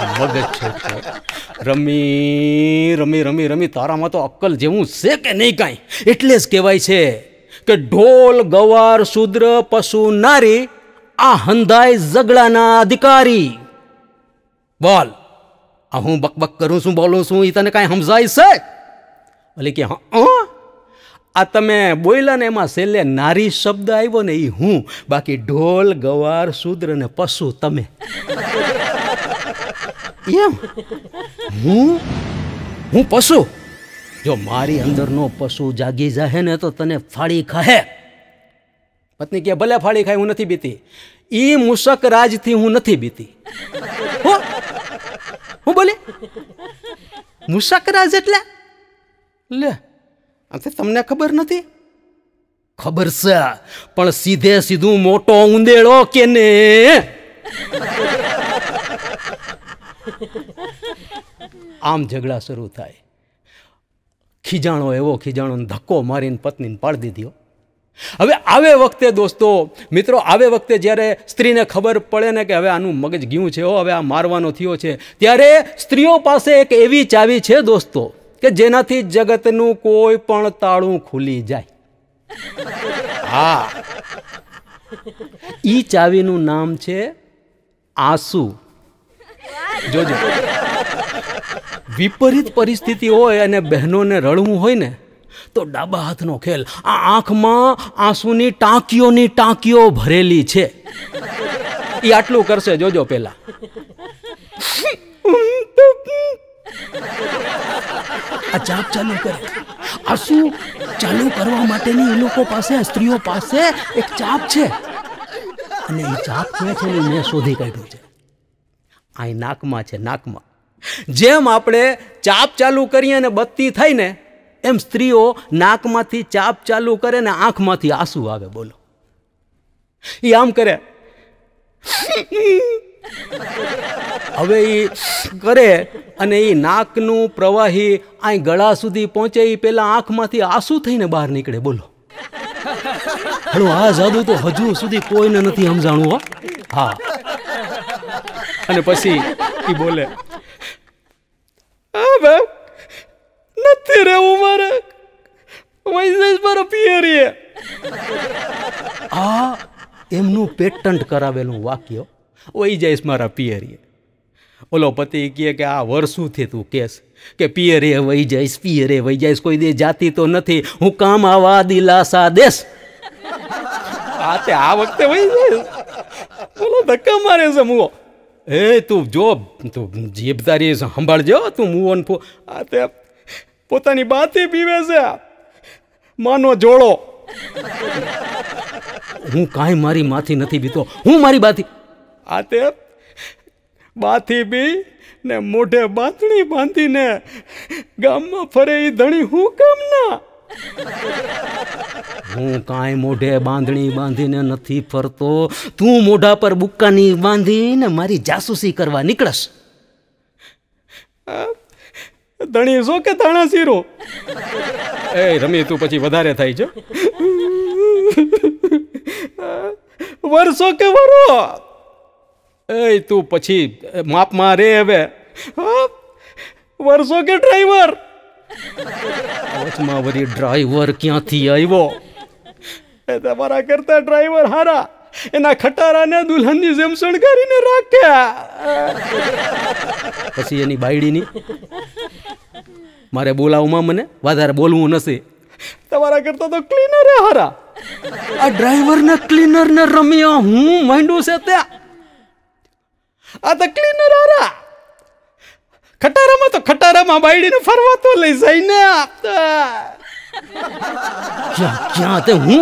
મગજ છે રમી રમી રમી રમી તારામાં તો અક્કલ જેવું છે કે નહીં કાંઈ એટલે જ કહેવાય છે કે ઢોલ ગવાર શુદ્ર પશુ નારી આ હંધાય ઝગડાના અધિકારી બોલ આ હું બકબક કરું છું બોલું છું એ તને કાંઈ સમજાય છે એટલે કે હા આ તમે બોલ્યા ને એમાં છેલ્લે નારી શબ્દ આવ્યો ને એ હું બાકી ઢોલ ગવાર શુદ્ર ને પશુ તમે એમ હું હું પશુ જો મારી અંદરનો પશુ જાગી જાહે ને તો તને ફાળી ખાહે પત્ની કે ભલે ફાળી ખાય હું નથી બીતી એ મુશક રાજથી હું નથી બીતી હું બોલી મુસાકરાજ એટલે લે આથી તમને ખબર નથી ખબર છે પણ સીધે સીધું મોટો ઉંદેડો કે ને આમ ઝઘડા શરૂ થાય ખીજાણો એવો ખીજાણો ધક્કો મારીને પત્નીને પાડી દીધો હવે આવે વખતે દોસ્તો મિત્રો આવે વખતે જ્યારે સ્ત્રીને ખબર પડે ને કે હવે આનું મગજ ગયું છે હો હવે આ મારવાનો થયો છે ત્યારે સ્ત્રીઓ પાસે એક એવી ચાવી છે દોસ્તો કે જેનાથી જગતનું કોઈ પણ તાળું ખુલી જાય હા એ ચાવીનું નામ છે આંસુ જોજો વિપરીત પરિસ્થિતિ હોય અને બહેનોને રડવું હોય ને તો ડાબા હાથનો ખેલ આ આંખમાં આંસુની ટાંકીઓની ટાંકીઓ ભરેલી છે એ આટલું કરશે જોજો પહેલા આ જાપ ચાલુ કરે આસુ ચાલુ કરવા માટેની એ લોકો પાસે સ્ત્રીઓ પાસે એક ચાપ છે અને એ ચાપ ક્યાં છે ને મેં શોધી કાઢ્યું છે આ નાકમાં છે નાકમાં જેમ આપણે ચાપ ચાલુ કરીએ અને બત્તી થાય ને એમ સ્ત્રીઓ નાકમાંથી ચાપ ચાલુ કરે ને આંખમાંથી આંસુ આવે બોલો એ આમ કરે હવે એ કરે અને એ નાકનું પ્રવાહી અહીં ગળા સુધી પહોંચે એ પહેલાં આંખમાંથી આંસુ થઈને બહાર નીકળે બોલો હલો આ જાદુ તો હજુ સુધી કોઈને નથી સમજાણું હો હા અને પછી એ બોલે હા ભાઈ નથી રહેવું મારે વૈજેશ મારો પિયરીએ આ એમનું પેટન્ટ કરાવેલું વાક્ય વૈજેશ મારા પિયરીએ ઓલો પતિ કહે કે આ વર્ષોથી તું કેસ કે પિયરે વહી જઈશ પિયરે વહી જઈશ કોઈ દે જાતી તો નથી હું કામ આવા દિલાસા દેશ આ તે આ વખતે વહી જઈશ બોલો ધક્કા મારે છે મૂવો એ તું જો તું જીભ તારી સંભાળજો તું મૂવો ને આ તે પોતાની બાથી પીવે છે માનો જોડો હું કાંઈ મારી માથી નથી પીતો હું મારી બાથી આ તે બાથી પી ને મોઢે બાંધણી બાંધીને ગામમાં ફરે એ ધણી હું કામ ના હું કાંઈ મોઢે બાંધણી બાંધીને નથી ફરતો તું મોઢા પર બુક્કાની બાંધીને મારી જાસૂસી કરવા નીકળશ શું કે ધાણા શીરો એ રમી તું પછી વધારે થાય છે વર્ષો કે વરો એ તું પછી માપમાં રે હવે વર્ષો કે ડ્રાઈવર વચમાં વરી ડ્રાઈવર ક્યાંથી આવ્યો તમારા કરતા ડ્રાઈવર હારા એના ખટારાને દુલ્હનની જેમ શણગારીને રાખ્યા પછી એની બાયડીની મારે બોલાવમાં મને વધારે બોલવું નથી તમારા કરતા તો ક્લીનર હારા આ ડ્રાઈવરને ક્લીનરને રમ્યા હું માંડું છે ત્યાં આ તો ક્લીનર હારા ખટારામાં તો ખટારામાં બાયડીને ફરવા તો લઈ જાય ને ક્યાં ક્યાં તે હું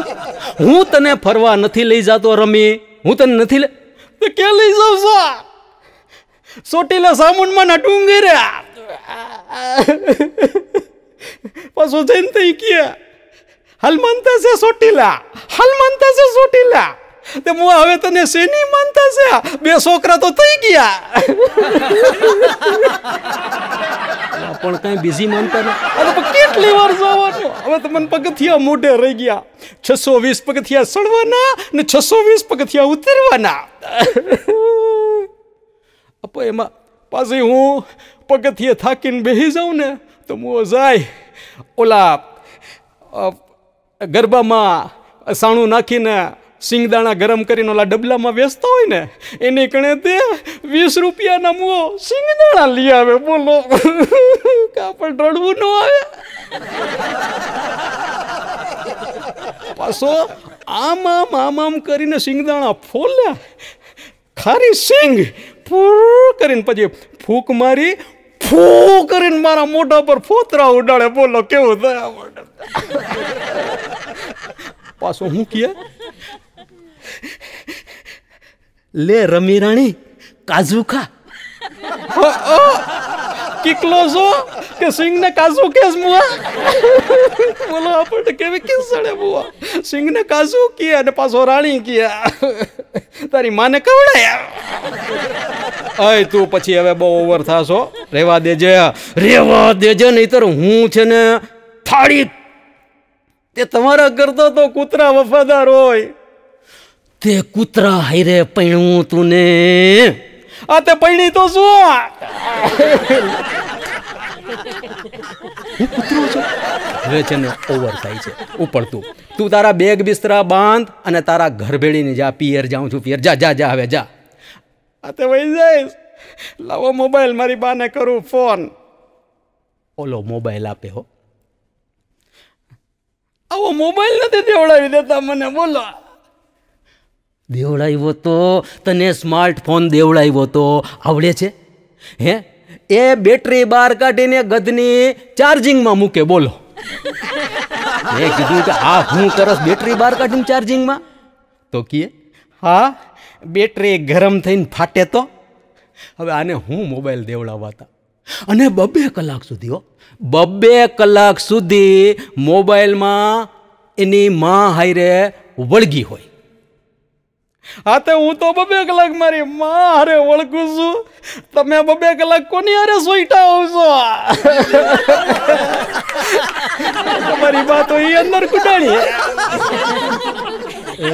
હું તને ફરવા નથી લઈ જતો રમી હું તને નથી લઈ તો ક્યાં લઈ જાઉં છો સોટીલા સામુનમાં ના ડુંગર્યા પાછો જઈને થઈ ક્યાં હલમંતા છે સોટીલા હલમંતા છે સોટીલા તે હું હવે તને શેની માનતા છે બે છોકરા તો થઈ ગયા પણ કઈ બીજી માનતા નથી કેટલી વાર જવાનું હવે તો મને પગથિયા મોઢે રહી ગયા છસો વીસ પગથિયા સડવાના ને છસો વીસ પગથિયા ઉતરવાના અપ એમાં પાછી હું પગથિયે થાકીને બેસી જાઉં ને તો હું જાય ઓલા ગરબામાં સાણું નાખીને સિંગદાણા ગરમ કરીને ઓલા ડબલામાં વેચતા હોય ને એને કણે તે વીસ રૂપિયાના મુઓ સિંગદાણા લઈ આવે બોલો કાપડ રડવું ન આવે પાછો આમ આમ આમ આમ કરીને સિંગદાણા ફોલ્યા ખારી સિંગ ફૂ કરીને પછી ફૂંક મારી ફૂ કરીને મારા મોઢા પર ફોતરા ઉડાડે બોલો કેવું થયા પાછો હું કહે ले रमी राणी काजू खा किकलो सो के सिंह ने काजू केस मुआ बोलो अपन के भी किस सड़े मुआ सिंह ने काजू किया ने पासो राणी किया તારી માને કવડાયા અય તું પછી હવે બહુ ઓવર થાશો રેવા દેજે રેવા દેજે નહીતર હું છે ને ફાડી તે તમારા કરતો તો કૂતરા વફાદાર હોય તે કૂતરા હારે પૈણું તું ને આ તે પૈણી તો શું હું કૂતરો છું હવે છે ને ઓવર થાય છે ઉપડતું તું તારા બેગ બિસ્તરા બાંધ અને તારા ઘરભેળીને જા પિયર જાઉં છું પિયર જા જા જા હવે જા આ તે વહી જઈશ લાવો મોબાઈલ મારી બાને કરું ફોન ઓલો મોબાઈલ આપે હો આવો મોબાઈલ નથી દેવડાવી દેતા મને બોલો દેવડાવ્યો તો તને સ્માર્ટફોન દેવડાવ્યો તો આવડે છે હે એ બેટરી બહાર કાઢીને ગદની ચાર્જિંગમાં મૂકે બોલો એ કીધું કે હા હું કરસ બેટરી બહાર કાઢીને ચાર્જિંગમાં તો કીએ હા બેટરી ગરમ થઈને ફાટે તો હવે આને હું મોબાઈલ દેવડાવવા દેવડાવવાતા અને બબ્બે કલાક સુધી હો બબે કલાક સુધી મોબાઈલમાં એની માં હાઈરે વળગી હોય હા તે હું તો બબે કલાક મારી માં હારે ઓળખું છું તમે બબે કલાક કોની હારે સોઈટા છો તમારી વાત એ અંદર કુટાણી એ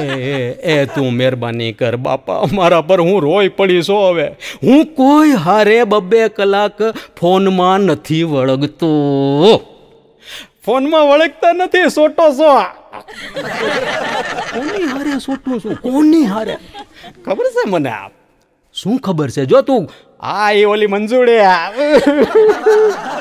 એ તું મહેરબાની કર બાપા મારા પર હું રોઈ પડી છો હવે હું કોઈ હારે બબે કલાક ફોનમાં નથી વળગતો ફોનમાં વળગતા નથી સોટો સો છો કોની હારે સોટું છું કોની હારે ખબર છે મને આ શું ખબર છે જો તું આ એ ઓલી મંજુડે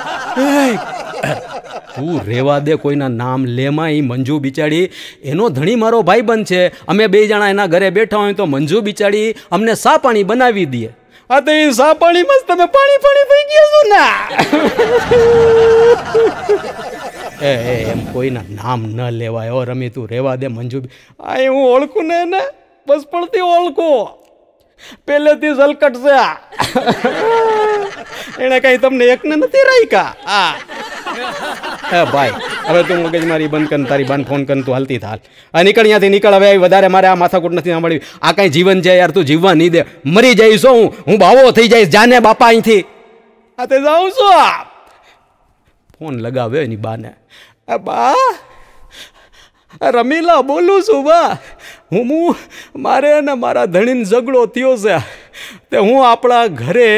તું રેવા દે કોઈના નામ લેમાં એ મંજુ બિચારી એનો ધણી મારો ભાઈ બંધ છે અમે બે જણા એના ઘરે બેઠા હોય તો મંજુ બિચાડી અમને સા પાણી બનાવી દઈએ આ તો એ સાપાણીમાં જ તમે પાણી પાણી થઈ ગયા છો ના એ એમ કોઈના નામ ન લેવાય ઓ રમી તું રહેવા દે મંજુ આ હું ઓળખું ને એને બસ પડતી ઓળખું પહેલેથી જલકટ છે આ એણે કાંઈ તમને એકને નથી રાખ્યા આ એ ભાઈ હવે તું મારી બંધ કર તારી બાન ફોન કર તું હાલતી થાલ આ નીકળ અહીંયાથી નીકળ હવે વધારે મારે આ માથાકૂટ નથી સાંભળવી આ કાંઈ જીવન છે યાર તું જીવવા નહીં દે મરી જઈશ હું હું બાવો થઈ જઈશ જાને બાપા અહીંથી આ તે જાઉં છું આ ફોન લગાવ્યો એની બાને આ બા રમીલા બોલું છું બા હું હું મારે અને મારા ધણીને ઝઘડો થયો છે તે હું આપણા ઘરે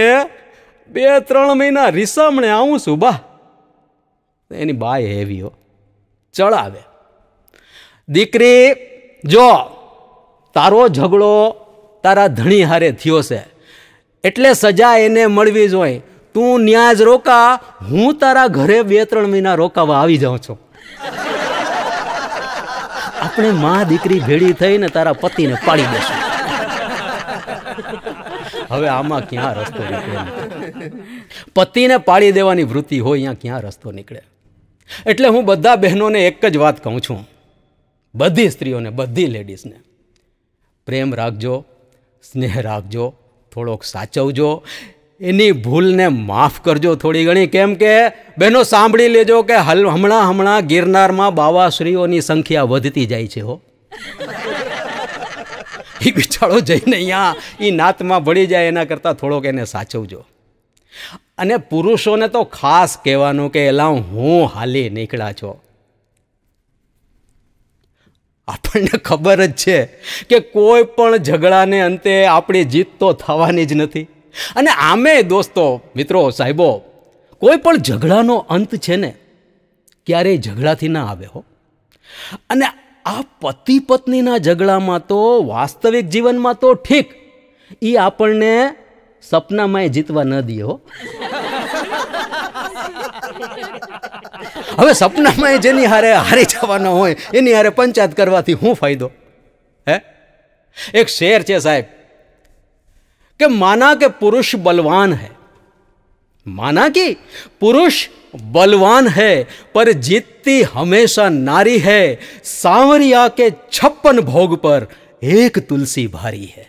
બે ત્રણ મહિના રીસામણે આવું છું બા એની બાય હેવી હેવીઓ ચડાવે દીકરી જો તારો ઝઘડો તારા ધણી હારે થયો છે એટલે સજા એને મળવી જોઈએ તું ન્યાજ જ રોકા હું તારા ઘરે બે ત્રણ મહિના રોકાવા આવી જાઉં છું આપણે મા દીકરી ભેડી થઈને તારા પતિને પાડી દેશું હવે આમાં ક્યાં રસ્તો નીકળે પતિને પાડી દેવાની વૃત્તિ હોય અહીંયા ક્યાં રસ્તો નીકળે એટલે હું બધા બહેનોને એક જ વાત કહું છું બધી સ્ત્રીઓને બધી લેડીઝને પ્રેમ રાખજો સ્નેહ રાખજો થોડોક સાચવજો એની ભૂલને માફ કરજો થોડી ઘણી કેમ કે બહેનો સાંભળી લેજો કે હલ હમણાં હમણાં ગિરનારમાં બાવાશ્રીઓની સંખ્યા વધતી જાય છે હો એ બિચારો જઈને અહીંયા એ નાતમાં ભળી જાય એના કરતાં થોડોક એને સાચવજો અને પુરુષોને તો ખાસ કહેવાનું કે એલા હું હાલી નીકળ્યા છો આપણને ખબર જ છે કે કોઈ પણ ઝઘડાને અંતે આપણી જીત તો થવાની જ નથી અને આમે દોસ્તો મિત્રો સાહેબો કોઈ પણ ઝઘડાનો અંત છે ને ક્યારેય ઝઘડાથી ના આવે હો અને આ પતિ પત્નીના ઝઘડામાં તો વાસ્તવિક જીવનમાં તો ઠીક એ આપણને सपना मैं जीतवा न दिए हो हमें सपना में जेनी हारे हारे जावा हो हारे पंचायत करवा थी हूँ फायदो है एक शेर छे साहेब के माना के पुरुष बलवान है माना कि पुरुष बलवान है पर जीतती हमेशा नारी है सांवरिया के छप्पन भोग पर एक तुलसी भारी है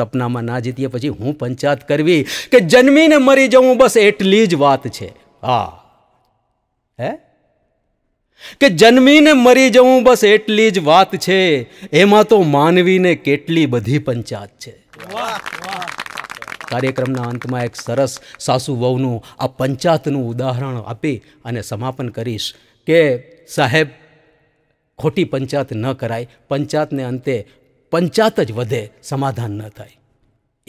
સપનામાં ના જીતીએ પછી હું પંચાયત કરવી કે જન્મીને મરી જવું બસ એટલી જ વાત છે હા હે કે જન્મીને મરી જવું બસ એટલી જ વાત છે એમાં તો માનવીને કેટલી બધી પંચાત છે કાર્યક્રમના અંતમાં એક સરસ સાસુ વહુનું આ પંચાતનું ઉદાહરણ આપી અને સમાપન કરીશ કે સાહેબ ખોટી પંચાત ન કરાય પંચાતને અંતે પંચાત જ વધે સમાધાન ન થાય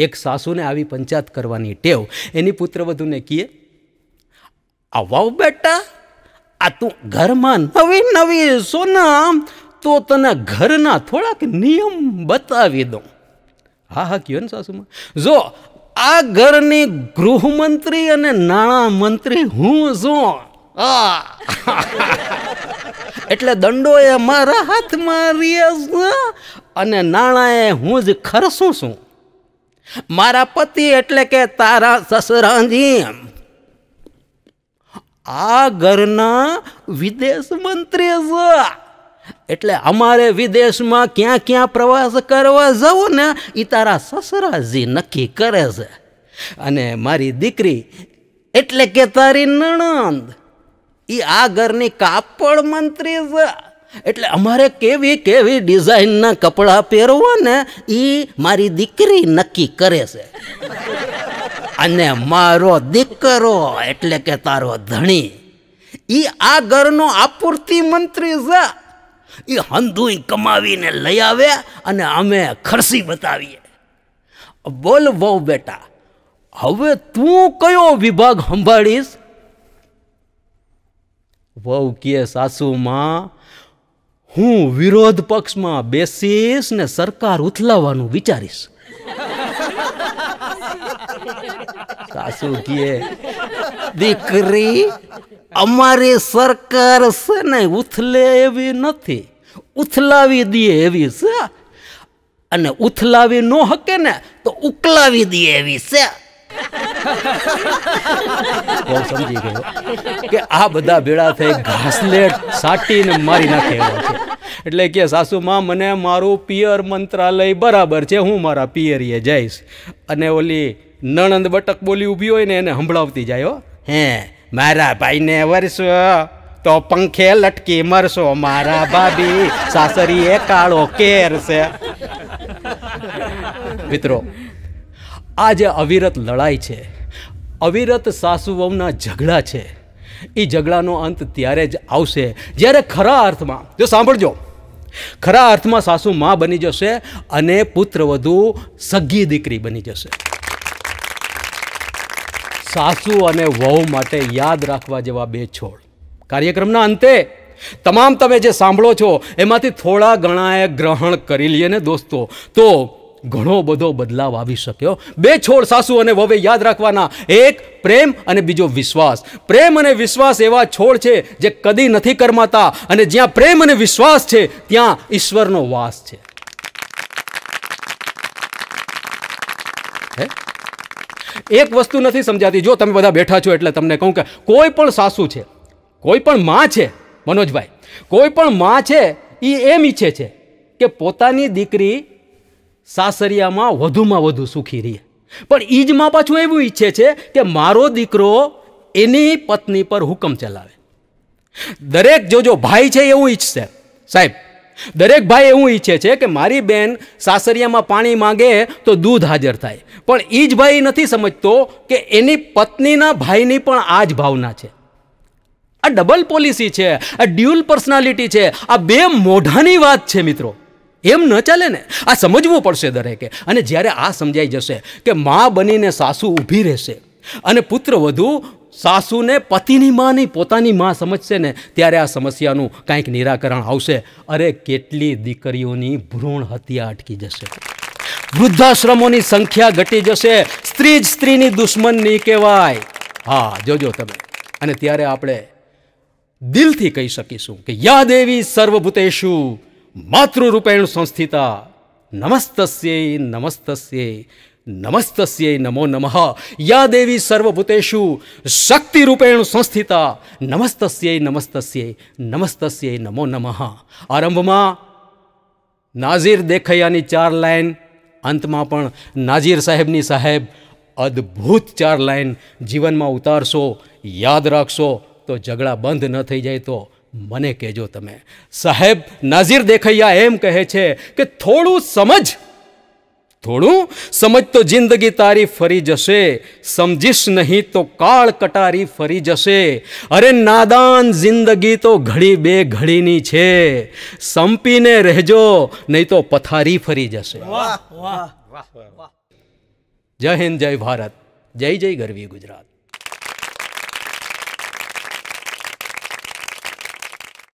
એક સાસુને આવી પંચાત કરવાની ટેવ એની પુત્રવધુને કીએ આવાવ બેટા આ તું ઘરમાં નવી નવી સોના તો તને ઘરના થોડાક નિયમ બતાવી દઉં હા હા કયો ને સાસુમાં જો આ ઘરની ગૃહમંત્રી અને નાણાં મંત્રી હું છું આ એટલે દંડો એ મારા હાથમાં રે અને નાણાંએ હું જ ખરસું છું મારા પતિ એટલે કે તારા સસરાજી આ ઘરના વિદેશ મંત્રી છે એટલે અમારે વિદેશમાં ક્યાં ક્યાં પ્રવાસ કરવા જવો ને એ તારા સસરાજી નક્કી કરે છે અને મારી દીકરી એટલે કે તારી નણંદ એ આ ઘરની કાપડ મંત્રી જ એટલે અમારે કેવી કેવી ડિઝાઇનના કપડાં પહેરવા ને એ મારી દીકરી નક્કી કરે છે અને મારો દીકરો એટલે કે તારો ધણી એ આ ઘરનો આપૂર્તિ મંત્રી છે એ હંધુઈ કમાવીને લઈ આવે અને અમે ખર્ચી બતાવીએ બોલ બહુ બેટા હવે તું કયો વિભાગ સંભાળીશ વહુ કે સાસુમાં હું વિરોધ પક્ષમાં બેસીશ ને સરકાર ઉથલાવવાનું વિચારીશ સાસુ કે દીકરી અમારી સરકાર છે ને ઉથલે એવી નથી ઉથલાવી દે એવી છે અને ઉથલાવી ન હકે ને તો ઉકલાવી દે એવી છે એમ સમજી ગયો કે આ બધા ભેળા થઈ ઘાસલેટ સાટીને મારી નાખે એટલે કે સાસુમાં મને મારું પિયર મંત્રાલય બરાબર છે હું મારા પિયરીએ જઈશ અને ઓલી નણંદ બટક બોલી ઊભી હોય ને એને સંભળાવતી જાય હે મારા ભાઈને વરસો તો પંખે લટકી મરશો મારા ભાભી સાસરીએ કાળો કેર છે મિત્રો આ જે અવિરત લડાઈ છે અવિરત સાસુ સાસુઓના ઝઘડા છે એ ઝઘડાનો અંત ત્યારે જ આવશે જ્યારે ખરા અર્થમાં જો સાંભળજો ખરા અર્થમાં સાસુ મા બની જશે અને પુત્ર વધુ સગી દીકરી બની જશે સાસુ અને વહુ માટે યાદ રાખવા જેવા બે છોડ કાર્યક્રમના અંતે તમામ તમે જે સાંભળો છો એમાંથી થોડા ઘણાએ ગ્રહણ કરી લઈએ ને દોસ્તો તો ઘણો બધો બદલાવ આવી શક્યો બે છોડ સાસુ અને વવે યાદ રાખવાના એક પ્રેમ અને બીજો વિશ્વાસ પ્રેમ અને વિશ્વાસ એવા છોડ છે જે કદી નથી કરમાતા અને જ્યાં પ્રેમ અને વિશ્વાસ છે ત્યાં ઈશ્વરનો વાસ છે એક વસ્તુ નથી સમજાતી જો તમે બધા બેઠા છો એટલે તમને કહું કે કોઈ પણ સાસુ છે કોઈ પણ માં છે મનોજભાઈ કોઈ પણ માં છે એ એમ ઈચ્છે છે કે પોતાની દીકરી સાસરિયામાં વધુમાં વધુ સુખી રહે પણ ઈજમાં પાછું એવું ઈચ્છે છે કે મારો દીકરો એની પત્ની પર હુકમ ચલાવે દરેક જો જો ભાઈ છે એવું ઈચ્છશે સાહેબ દરેક ભાઈ એવું ઈચ્છે છે કે મારી બેન સાસરિયામાં પાણી માંગે તો દૂધ હાજર થાય પણ એ જ ભાઈ નથી સમજતો કે એની પત્નીના ભાઈની પણ આ જ ભાવના છે આ ડબલ પોલિસી છે આ ડ્યુઅલ પર્સનાલિટી છે આ બે મોઢાની વાત છે મિત્રો એમ ન ચાલે ને આ સમજવું પડશે દરેકે અને જ્યારે આ સમજાઈ જશે કે મા બનીને સાસુ ઊભી રહેશે અને પુત્ર વધુ સાસુને પતિની માની પોતાની મા સમજશે ને ત્યારે આ સમસ્યાનું કાંઈક નિરાકરણ આવશે અરે કેટલી દીકરીઓની ભ્રૂણ હત્યા અટકી જશે વૃદ્ધાશ્રમોની સંખ્યા ઘટી જશે સ્ત્રી જ સ્ત્રીની દુશ્મન નહીં કહેવાય હા જોજો તમે અને ત્યારે આપણે દિલથી કહી શકીશું કે યાદેવી સર્વભૂતેશું માતૃરૂપેણ સંસ્થિતા નમસ્તસ્યૈ નમસ્તસ્યૈ નમસ્તસ્યૈ નમો નમઃ યા દેવી સર્વભૂતેષુ શક્તિરૂપેણ સંસ્થિતા નમસ્તસ્યૈ નમસ્તસ્યૈ નમસ્તસ્યૈ નમો નમઃ આરંભમાં નાઝીર દેખૈયાની ચાર લાઈન અંતમાં પણ નાઝીર સાહેબની સાહેબ અદ્ભુત ચાર લાઈન જીવનમાં ઉતારશો યાદ રાખશો તો ઝઘડા બંધ ન થઈ જાય તો મને કહેજો તમે સાહેબ નાઝીર દેખૈયા એમ કહે છે કે થોડું સમજ થોડું સમજ તો જિંદગી તારી ફરી જશે સમજીશ નહીં તો કાળ કટારી ફરી જશે અરે નાદાન જિંદગી તો ઘડી બે ઘડીની છે સંપીને રહેજો નહીં તો પથારી ફરી જશે જય હિન્દ જય ભારત જય જય ગરવી ગુજરાત